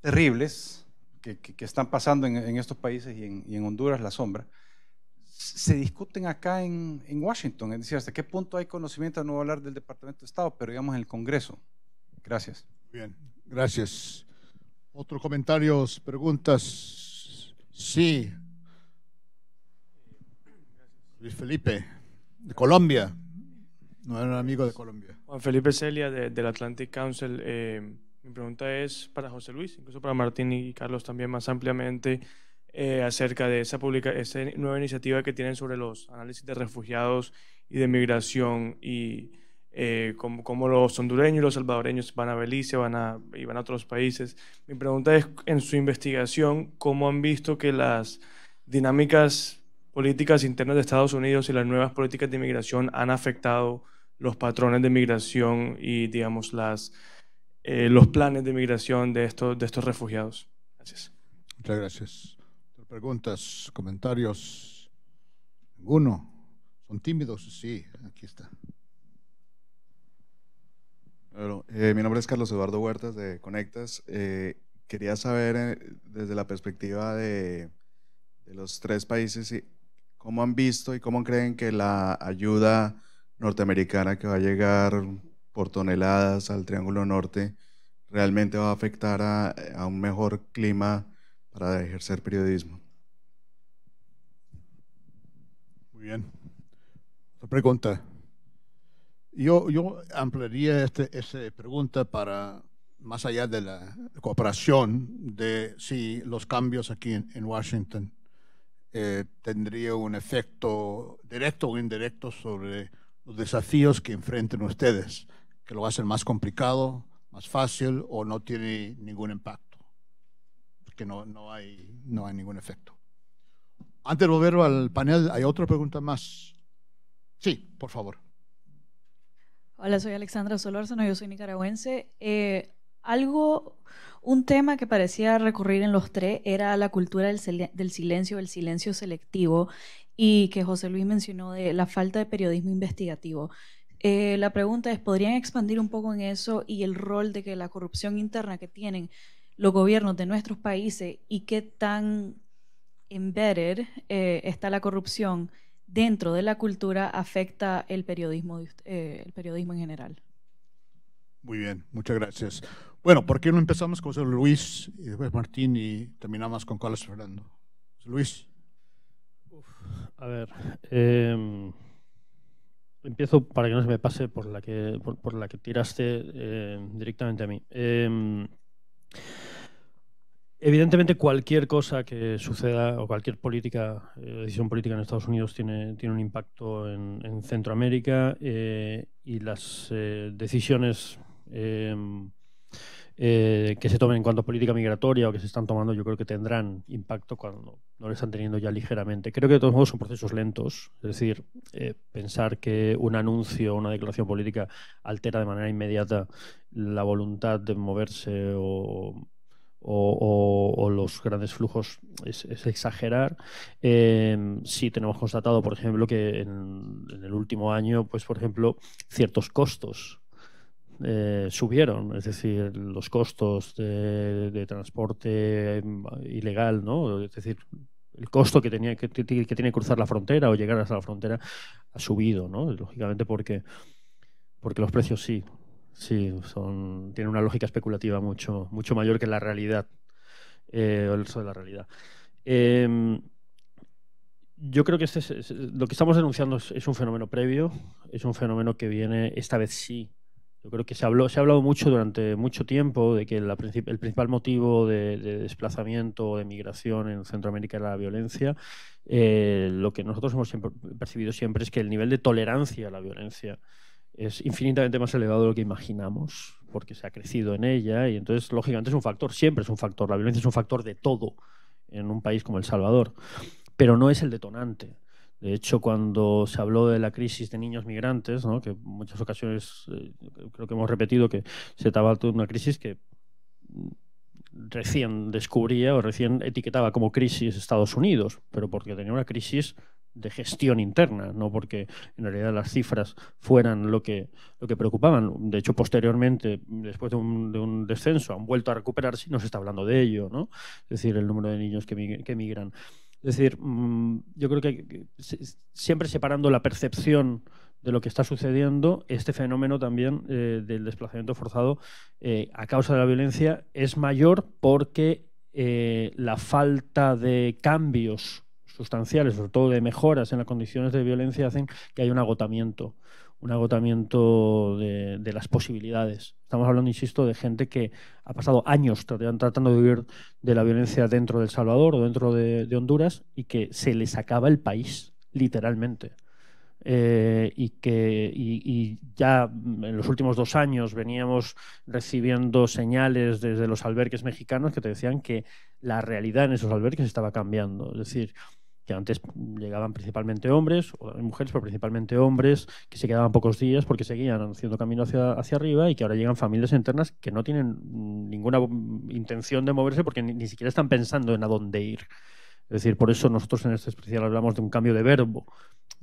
terribles que, están pasando en, estos países y en, Honduras, la sombra, se discuten acá en, en, Washington. Es decir, ¿hasta qué punto hay conocimiento? No hablar del Departamento de Estado, pero digamos en el Congreso. Gracias. Bien, gracias. Otros comentarios, preguntas. Sí. Luis Felipe, de Colombia. No era un amigo de Colombia. Juan Felipe Celia, del Atlantic Council. Eh, mi pregunta es para José Luis, incluso para Martín y Carlos también más ampliamente, eh, acerca de esa, esa nueva iniciativa que tienen sobre los análisis de refugiados y de migración y eh, como, los hondureños y los salvadoreños van a Belice van a, y van a otros países. Mi pregunta es, en su investigación, ¿cómo han visto que las dinámicas políticas internas de Estados Unidos y las nuevas políticas de inmigración han afectado los patrones de migración y, digamos, las, eh, los planes de migración de estos, de estos refugiados? Gracias. Muchas gracias. Preguntas, comentarios. Ninguno. ¿Son tímidos? Sí, aquí está. Eh, mi nombre es Carlos Eduardo Huertas de Conectas. Eh, quería saber eh, desde la perspectiva de, los tres países cómo han visto y cómo creen que la ayuda norteamericana que va a llegar por toneladas al Triángulo Norte realmente va a afectar a un mejor clima para ejercer periodismo. Muy bien. Otra pregunta. Yo, ampliaría este, esa pregunta para más allá de la cooperación, de si los cambios aquí en, Washington eh, tendría un efecto directo o indirecto sobre los desafíos que enfrenten ustedes, que lo hacen más complicado, más fácil o no tiene ningún impacto, que no, hay, no hay ningún efecto. Antes de volver al panel, hay otra pregunta más. Sí, por favor. Hola, soy Alexandra Solórzano, yo soy nicaragüense. Eh, algo, un tema que parecía recurrir en los tres era la cultura del, silencio, el silencio selectivo, y que José Luis mencionó de la falta de periodismo investigativo. Eh, la pregunta es, ¿podrían expandir un poco en eso y el rol de que la corrupción interna que tienen los gobiernos de nuestros países y qué tan embedded eh, está la corrupción? dentro de la cultura afecta el periodismo, eh, el periodismo en general? Muy bien, muchas gracias. Bueno, ¿por qué no empezamos con Luis y después Martín y terminamos con Carlos Fernando? Luis. a ver, em, empiezo para que no se me pase por la que, por, la que tiraste em, directamente a mí. Em, Evidentemente cualquier cosa que suceda o cualquier política, eh, decisión política en Estados Unidos tiene, tiene un impacto en, Centroamérica eh, y las eh, decisiones em, que se tomen en cuanto a política migratoria o que se están tomando yo creo que tendrán impacto cuando no lo están teniendo ya ligeramente. Creo que de todos modos son procesos lentos, es decir, pensar que un anuncio o una declaración política altera de manera inmediata la voluntad de moverse o o, los grandes flujos es, exagerar. Eh, sí tenemos constatado, por ejemplo, que en, el último año, pues por ejemplo, ciertos costos eh, subieron, es decir, los costos de, transporte ilegal, ¿no? Es decir, el costo que tenía que, que tiene cruzar la frontera o llegar hasta la frontera ha subido, ¿no? Lógicamente porque porque los precios sí, Sí, son, tiene una lógica especulativa mucho, mucho mayor que la realidad, eh, de la realidad. Em, yo creo que este lo que estamos denunciando es, un fenómeno previo, es un fenómeno que viene, esta vez sí. Yo creo que se, se ha hablado mucho durante mucho tiempo de que el principal motivo de, desplazamiento o de migración en Centroamérica era la violencia. Eh, lo que nosotros hemos siempre, percibido siempre es que el nivel de tolerancia a la violencia es infinitamente más elevado de lo que imaginamos, porque se ha crecido en ella y entonces, lógicamente, es un factor, siempre es un factor, la violencia es un factor de todo en un país como El Salvador, pero no es el detonante. De hecho, cuando se habló de la crisis de niños migrantes, que en muchas ocasiones eh, creo que hemos repetido que se estaba de una crisis que recién descubría o recién etiquetaba como crisis Estados Unidos, pero porque tenía una crisis de gestión interna, no porque en realidad las cifras fueran lo que, lo que preocupaban. De hecho, posteriormente, después de un, descenso, han vuelto a recuperarse y no se está hablando de ello, ¿no? Es decir, el número de niños que, que migran. Es decir, mm, yo creo que siempre separando la percepción de lo que está sucediendo, este fenómeno también eh, del desplazamiento forzado eh, a causa de la violencia es mayor porque eh, la falta de cambios sustanciales, sobre todo de mejoras en las condiciones de violencia, hacen que haya un agotamiento, un agotamiento de, las posibilidades. Estamos hablando, insisto, de gente que ha pasado años tratando de vivir de la violencia dentro de Salvador o dentro de, Honduras y que se les acaba el país, literalmente. Eh, y que ya en los últimos dos años veníamos recibiendo señales desde los albergues mexicanos que te decían que la realidad en esos albergues estaba cambiando. Es decir, que antes llegaban principalmente hombres, o mujeres, pero principalmente hombres, que se quedaban pocos días porque seguían haciendo camino hacia, hacia arriba y que ahora llegan familias internas que no tienen ninguna intención de moverse porque ni siquiera están pensando en a dónde ir. Es decir, por eso nosotros en este especial hablamos de un cambio de verbo,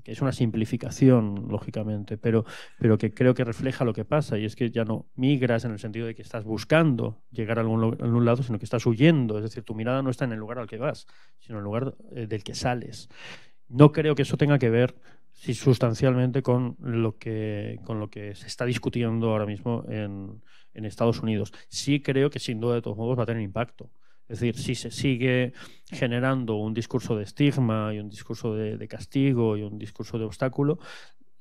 que es una simplificación, lógicamente, pero, pero que creo que refleja lo que pasa, y es que ya no migras en el sentido de que estás buscando llegar a algún, lado, sino que estás huyendo, es decir, tu mirada no está en el lugar al que vas, sino en el lugar eh, del que sales. No creo que eso tenga que ver si sustancialmente con lo, que, con lo que se está discutiendo ahora mismo en, en Estados Unidos. Sí creo que sin duda, de todos modos, va a tener impacto. Es decir, si se sigue generando un discurso de estigma y un discurso de, castigo y un discurso de obstáculo,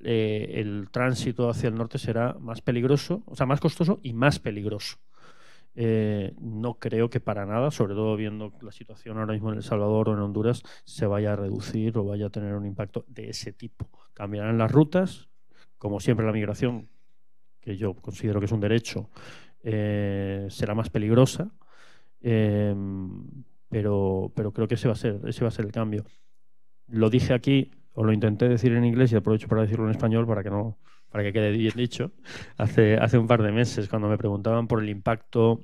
eh, el tránsito hacia el norte será más peligroso, o sea, más costoso y más peligroso. Eh, no creo que para nada, sobre todo viendo la situación ahora mismo en El Salvador o en Honduras, se vaya a reducir o vaya a tener un impacto de ese tipo. Cambiarán las rutas, como siempre la migración, que yo considero que es un derecho, eh, será más peligrosa Em, pero, pero creo que ese va, a ser, ese va a ser el cambio. Lo dije aquí, o lo intenté decir en inglés y aprovecho para decirlo en español para que no para que quede bien dicho. Hace, hace un par de meses, cuando me preguntaban por el impacto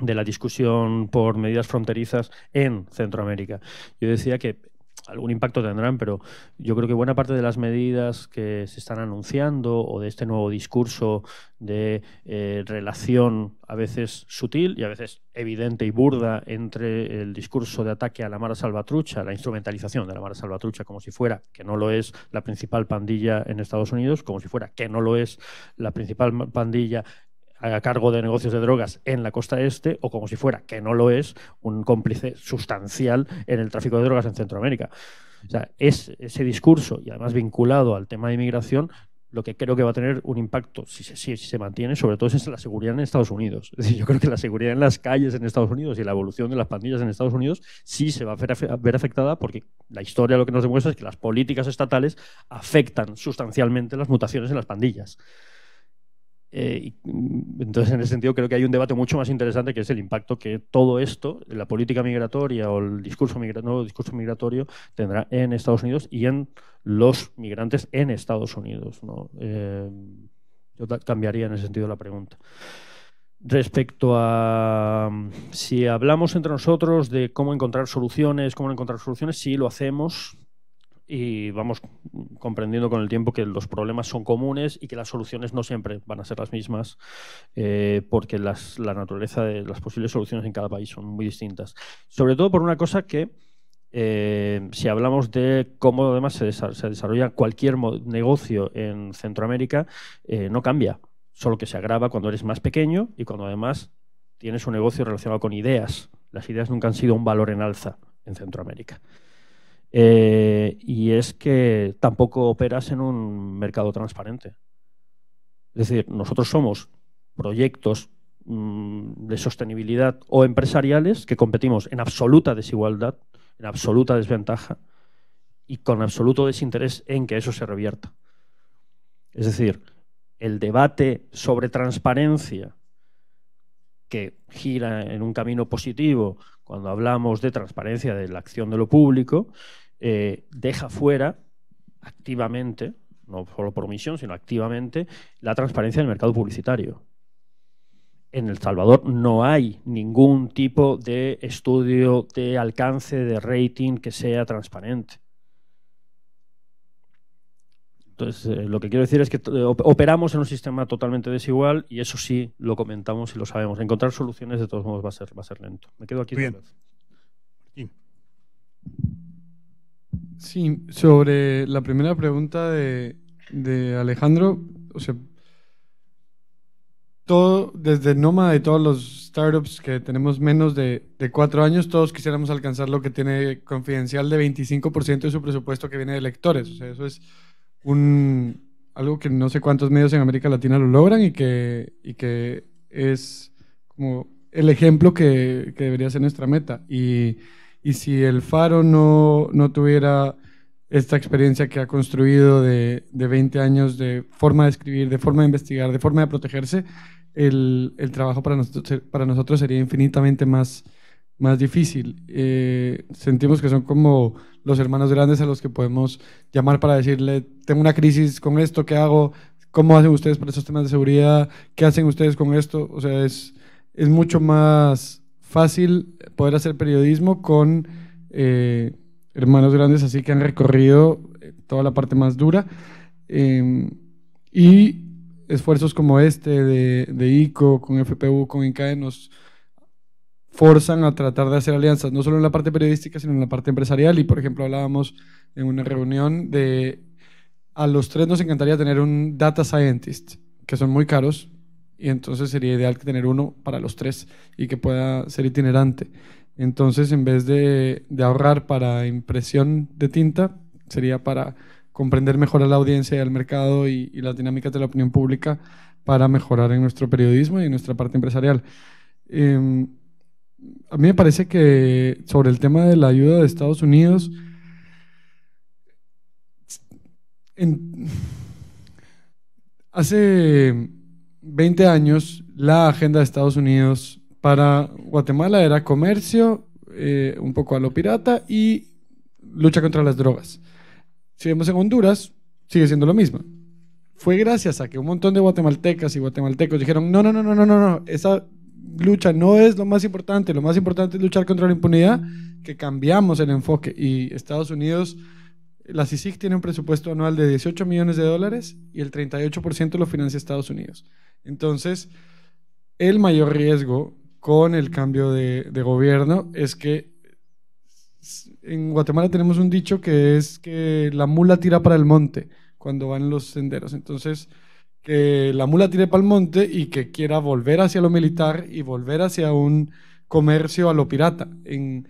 de la discusión por medidas fronterizas en Centroamérica, yo decía que algún impacto tendrán, pero yo creo que buena parte de las medidas que se están anunciando o de este nuevo discurso de eh, relación a veces sutil y a veces evidente y burda entre el discurso de ataque a la Mara Salvatrucha, la instrumentalización de la Mara Salvatrucha como si fuera que no lo es la principal pandilla en Estados Unidos, como si fuera que no lo es la principal pandilla a cargo de negocios de drogas en la costa este o como si fuera, que no lo es, un cómplice sustancial en el tráfico de drogas en Centroamérica. O sea, es ese discurso, y además vinculado al tema de inmigración, lo que creo que va a tener un impacto, si se, si se mantiene, sobre todo es la seguridad en Estados Unidos. yo creo que la seguridad en las calles en Estados Unidos y la evolución de las pandillas en Estados Unidos sí se va a ver afectada porque la historia lo que nos demuestra es que las políticas estatales afectan sustancialmente las mutaciones en las pandillas. Eh, mm, entonces, en ese sentido, creo que hay un debate mucho más interesante que es el impacto que todo esto, la política migratoria o el discurso, discurso migratorio, tendrá en Estados Unidos y en los migrantes en Estados Unidos. Eh, yo cambiaría en ese sentido la pregunta. Respecto a mm, si hablamos entre nosotros de cómo encontrar soluciones, cómo encontrar soluciones, sí lo hacemos, y vamos comprendiendo con el tiempo que los problemas son comunes y que las soluciones no siempre van a ser las mismas, eh, porque la naturaleza de las posibles soluciones en cada país son muy distintas. Sobre todo por una cosa que, eh, si hablamos de cómo además se, desarrolla cualquier negocio en Centroamérica, eh, no cambia, solo que se agrava cuando eres más pequeño y cuando además tienes un negocio relacionado con ideas. Las ideas nunca han sido un valor en alza en Centroamérica. Eh, y es que tampoco operas en un mercado transparente. Es decir, nosotros somos proyectos mm, de sostenibilidad o empresariales que competimos en absoluta desigualdad, en absoluta desventaja y con absoluto desinterés en que eso se revierta. Es decir, el debate sobre transparencia que gira en un camino positivo cuando hablamos de transparencia de la acción de lo público, eh, deja fuera activamente, no solo por omisión, sino activamente, la transparencia del mercado publicitario. En El Salvador no hay ningún tipo de estudio de alcance, de rating que sea transparente. Entonces, eh, lo que quiero decir es que operamos en un sistema totalmente desigual y eso sí lo comentamos y lo sabemos. Encontrar soluciones de todos modos va a ser, va a ser lento. Me quedo aquí. Bien. Sí, sobre la primera pregunta de, Alejandro, o sea, todo, desde Noma y todos los startups que tenemos menos de, de, cuatro años, todos quisiéramos alcanzar lo que tiene Confidencial de 25% de su presupuesto que viene de lectores. O sea, eso es un, algo que no sé cuántos medios en América Latina lo logran y que, que es como el ejemplo que, debería ser nuestra meta. Y, si el Faro no, tuviera esta experiencia que ha construido de, de, 20 años de forma de escribir, de forma de investigar, de forma de protegerse, el, el trabajo para nosotros, para nosotros sería infinitamente más más difícil. Eh, sentimos que son como los hermanos grandes a los que podemos llamar para decirle, tengo una crisis con esto, ¿qué hago? ¿Cómo hacen ustedes para estos temas de seguridad? ¿Qué hacen ustedes con esto? O sea, es, es mucho más fácil poder hacer periodismo con eh, hermanos grandes así que han recorrido eh, toda la parte más dura. Em, y esfuerzos como este de, de ICO, con FPU, con INCAE, nos forzan a tratar de hacer alianzas, no solo en la parte periodística, sino en la parte empresarial. Y, por ejemplo, hablábamos en una reunión de, a los tres nos encantaría tener un data scientist, que son muy caros, y entonces sería ideal tener uno para los tres y que pueda ser itinerante. Entonces, en vez de, ahorrar para impresión de tinta, sería para comprender mejor a la audiencia y al mercado y, las dinámicas de la opinión pública para mejorar en nuestro periodismo y en nuestra parte empresarial. Em, a mí me parece que sobre el tema de la ayuda de Estados Unidos, hace 20 años la agenda de Estados Unidos para Guatemala era comercio, eh, un poco a lo pirata y lucha contra las drogas. Si vemos en Honduras, sigue siendo lo mismo. Fue gracias a que un montón de guatemaltecas y guatemaltecos dijeron, no, no, no, no, no, no, esa lucha no es lo más importante, lo más importante es luchar contra la impunidad, que cambiamos el enfoque. Y Estados Unidos, la CICIG tiene un presupuesto anual de 18 millones de dólares y el 38% lo financia Estados Unidos. Entonces, el mayor riesgo con el cambio de, de gobierno es que en Guatemala tenemos un dicho que es que la mula tira para el monte cuando van los senderos. Entonces, que la mula tire para el monte y que quiera volver hacia lo militar y volver hacia un comercio a lo pirata. En,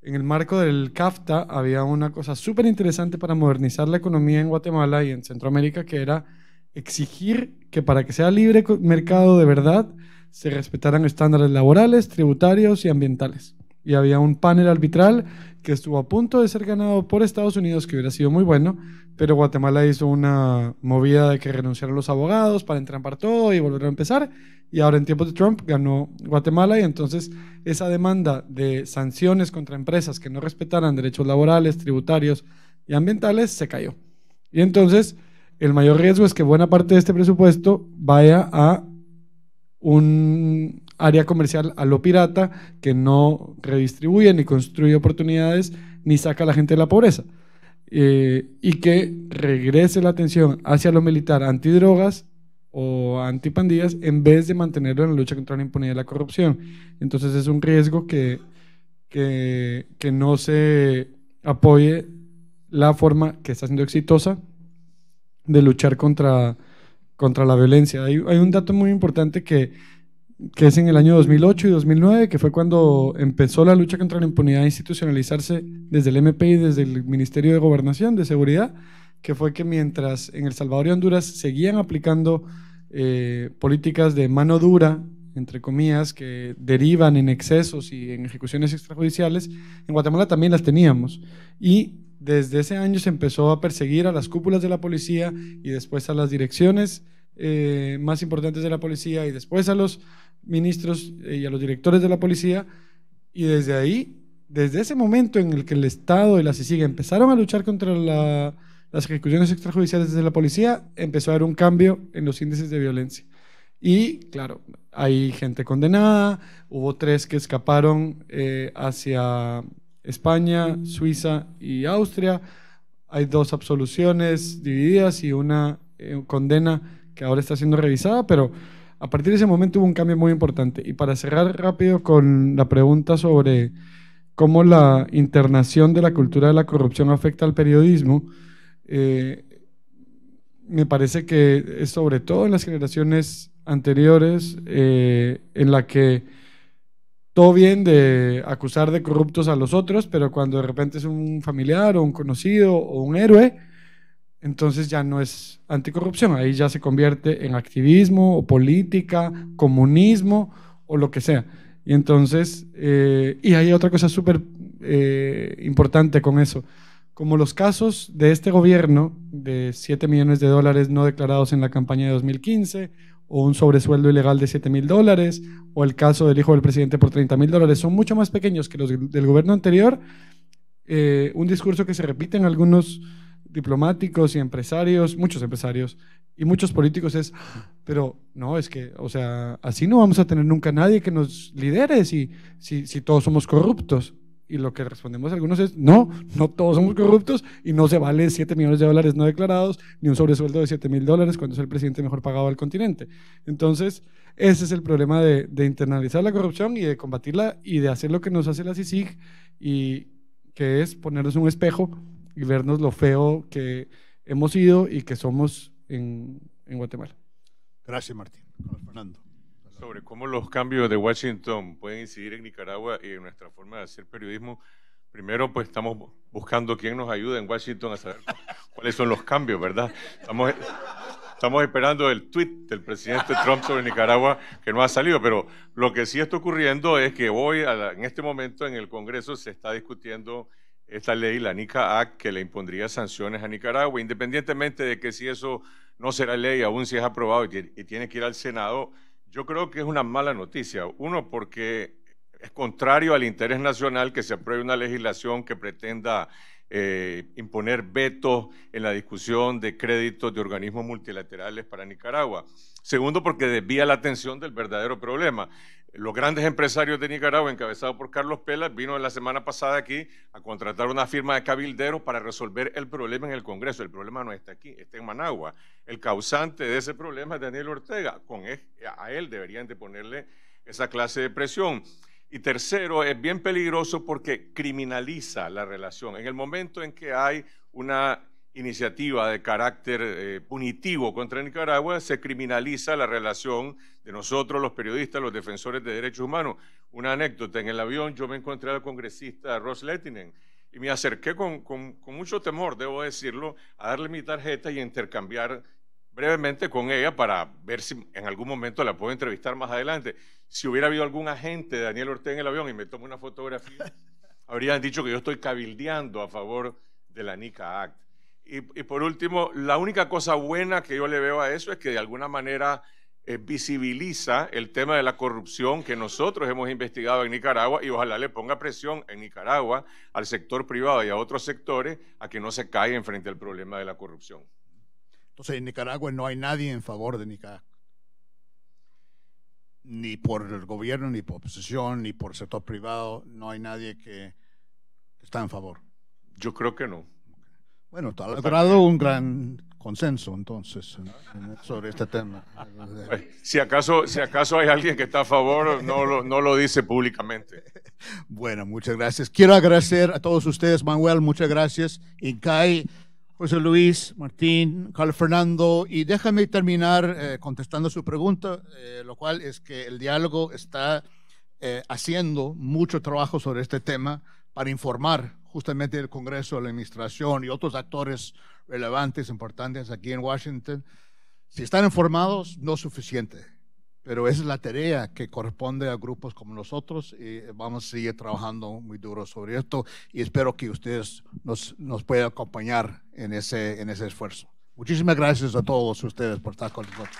en el marco del CAFTA había una cosa súper interesante para modernizar la economía en Guatemala y en Centroamérica, que era exigir que para que sea libre mercado de verdad se respetaran estándares laborales, tributarios y ambientales. Y había un panel arbitral que estuvo a punto de ser ganado por Estados Unidos, que hubiera sido muy bueno, pero Guatemala hizo una movida de que renunciaron los abogados para entrampar todo y volver a empezar. Y ahora en tiempos de Trump ganó Guatemala y entonces esa demanda de sanciones contra empresas que no respetaran derechos laborales, tributarios y ambientales se cayó. Y entonces el mayor riesgo es que buena parte de este presupuesto vaya a un área comercial a lo pirata que no redistribuye ni construye oportunidades ni saca a la gente de la pobreza. Eh, y que regrese la atención hacia lo militar antidrogas o antipandillas en vez de mantenerlo en la lucha contra la impunidad y la corrupción. Entonces es un riesgo que, que, que no se apoye la forma que está siendo exitosa de luchar contra, contra la violencia. hay un dato muy importante que que es en el año 2008 y 2009, que fue cuando empezó la lucha contra la impunidad a institucionalizarse desde el MPI, desde el Ministerio de Gobernación, de Seguridad, que fue que mientras en El Salvador y Honduras seguían aplicando eh, políticas de mano dura, entre comillas, que derivan en excesos y en ejecuciones extrajudiciales, en Guatemala también las teníamos. Y desde ese año se empezó a perseguir a las cúpulas de la policía y después a las direcciones eh, más importantes de la policía y después a los ministros eh, y a los directores de la policía, y desde ahí, desde ese momento en el que el Estado y la CICIG empezaron a luchar contra las ejecuciones extrajudiciales desde la policía, empezó a haber un cambio en los índices de violencia. Y claro, hay gente condenada, hubo tres que escaparon eh, hacia España, Suiza y Austria, hay dos absoluciones divididas y una eh, condena que ahora está siendo revisada, pero a partir de ese momento hubo un cambio muy importante. Y para cerrar rápido con la pregunta sobre cómo la internación de la cultura de la corrupción afecta al periodismo, eh, me parece que es sobre todo en las generaciones anteriores eh, en la que todo bien de acusar de corruptos a los otros, pero cuando de repente es un familiar o un conocido o un héroe, entonces ya no es anticorrupción, ahí ya se convierte en activismo o política, comunismo o lo que sea. Y entonces, eh, y hay otra cosa súper eh, importante con eso, como los casos de este gobierno de 7 millones de dólares no declarados en la campaña de 2015, o un sobresueldo ilegal de 7 mil dólares, o el caso del hijo del presidente por 30 mil dólares, son mucho más pequeños que los del gobierno anterior. Eh, un discurso que se repite en algunos diplomáticos y empresarios, muchos empresarios y muchos políticos es, pero no, es que, o sea, así no vamos a tener nunca nadie que nos lidere si, si, todos somos corruptos. Y lo que respondemos algunos es, no, no todos somos corruptos y no se vale 7 millones de dólares no declarados ni un sobresueldo de 7 mil dólares cuando es el presidente mejor pagado del continente. Entonces, ese es el problema de, internalizar la corrupción y de combatirla y de hacer lo que nos hace la CICIG y que es ponernos un espejo y vernos lo feo que hemos sido y que somos en, en Guatemala. Gracias, Martín. Fernando. Sobre cómo los cambios de Washington pueden incidir en Nicaragua y en nuestra forma de hacer periodismo. Primero, pues estamos buscando quién nos ayuda en Washington a saber cuáles son los cambios, ¿verdad? Estamos, estamos esperando el tweet del presidente Trump sobre Nicaragua que no ha salido, pero lo que sí está ocurriendo es que hoy, en este momento, en el Congreso se está discutiendo esta ley, la NICA Act, que le impondría sanciones a Nicaragua, independientemente de que si eso no será ley, aún si es aprobado y tiene que ir al Senado, yo creo que es una mala noticia. Uno, porque es contrario al interés nacional que se apruebe una legislación que pretenda eh, imponer vetos en la discusión de créditos de organismos multilaterales para Nicaragua. Segundo, porque desvía la atención del verdadero problema. Los grandes empresarios de Nicaragua, encabezados por Carlos Pelas, vino la semana pasada aquí a contratar una firma de cabilderos para resolver el problema en el Congreso. El problema no está aquí, está en Managua. El causante de ese problema es Daniel Ortega. Con a él deberían de ponerle esa clase de presión. Y tercero, es bien peligroso porque criminaliza la relación. En el momento en que hay una iniciativa de carácter eh, punitivo contra Nicaragua, se criminaliza la relación de nosotros, los periodistas, los defensores de derechos humanos. Una anécdota, en el avión yo me encontré al congresista Ross Lettinen y me acerqué con, mucho temor, debo decirlo, a darle mi tarjeta y intercambiar brevemente con ella para ver si en algún momento la puedo entrevistar más adelante. Si hubiera habido algún agente de Daniel Ortega en el avión y me tomó una fotografía, habrían dicho que yo estoy cabildeando a favor de la NICA Act. Y, por último, la única cosa buena que yo le veo a eso es que de alguna manera eh, visibiliza el tema de la corrupción que nosotros hemos investigado en Nicaragua y ojalá le ponga presión en Nicaragua al sector privado y a otros sectores a que no se caigan frente al problema de la corrupción. Entonces, en Nicaragua no hay nadie en favor de Nicaragua. Ni por el gobierno, ni por oposición, ni por sector privado, no hay nadie que está en favor. Yo creo que no. Bueno, ha logrado un gran consenso entonces sobre este tema. Pues, si acaso, si acaso hay alguien que está a favor, no lo, no lo dice públicamente. Bueno, muchas gracias. Quiero agradecer a todos ustedes, Manuel, muchas gracias. Incai, José Luis, Martín, Carlos Fernando, y déjame terminar eh, contestando su pregunta, eh, lo cual es que el diálogo está eh, haciendo mucho trabajo sobre este tema para informar justamente el Congreso, la Administración y otros actores relevantes, importantes aquí en Washington. Si están informados, no es suficiente, pero esa es la tarea que corresponde a grupos como nosotros y vamos a seguir trabajando muy duro sobre esto y espero que ustedes nos, nos puedan acompañar en ese, en ese esfuerzo. Muchísimas gracias a todos ustedes por estar con nosotros.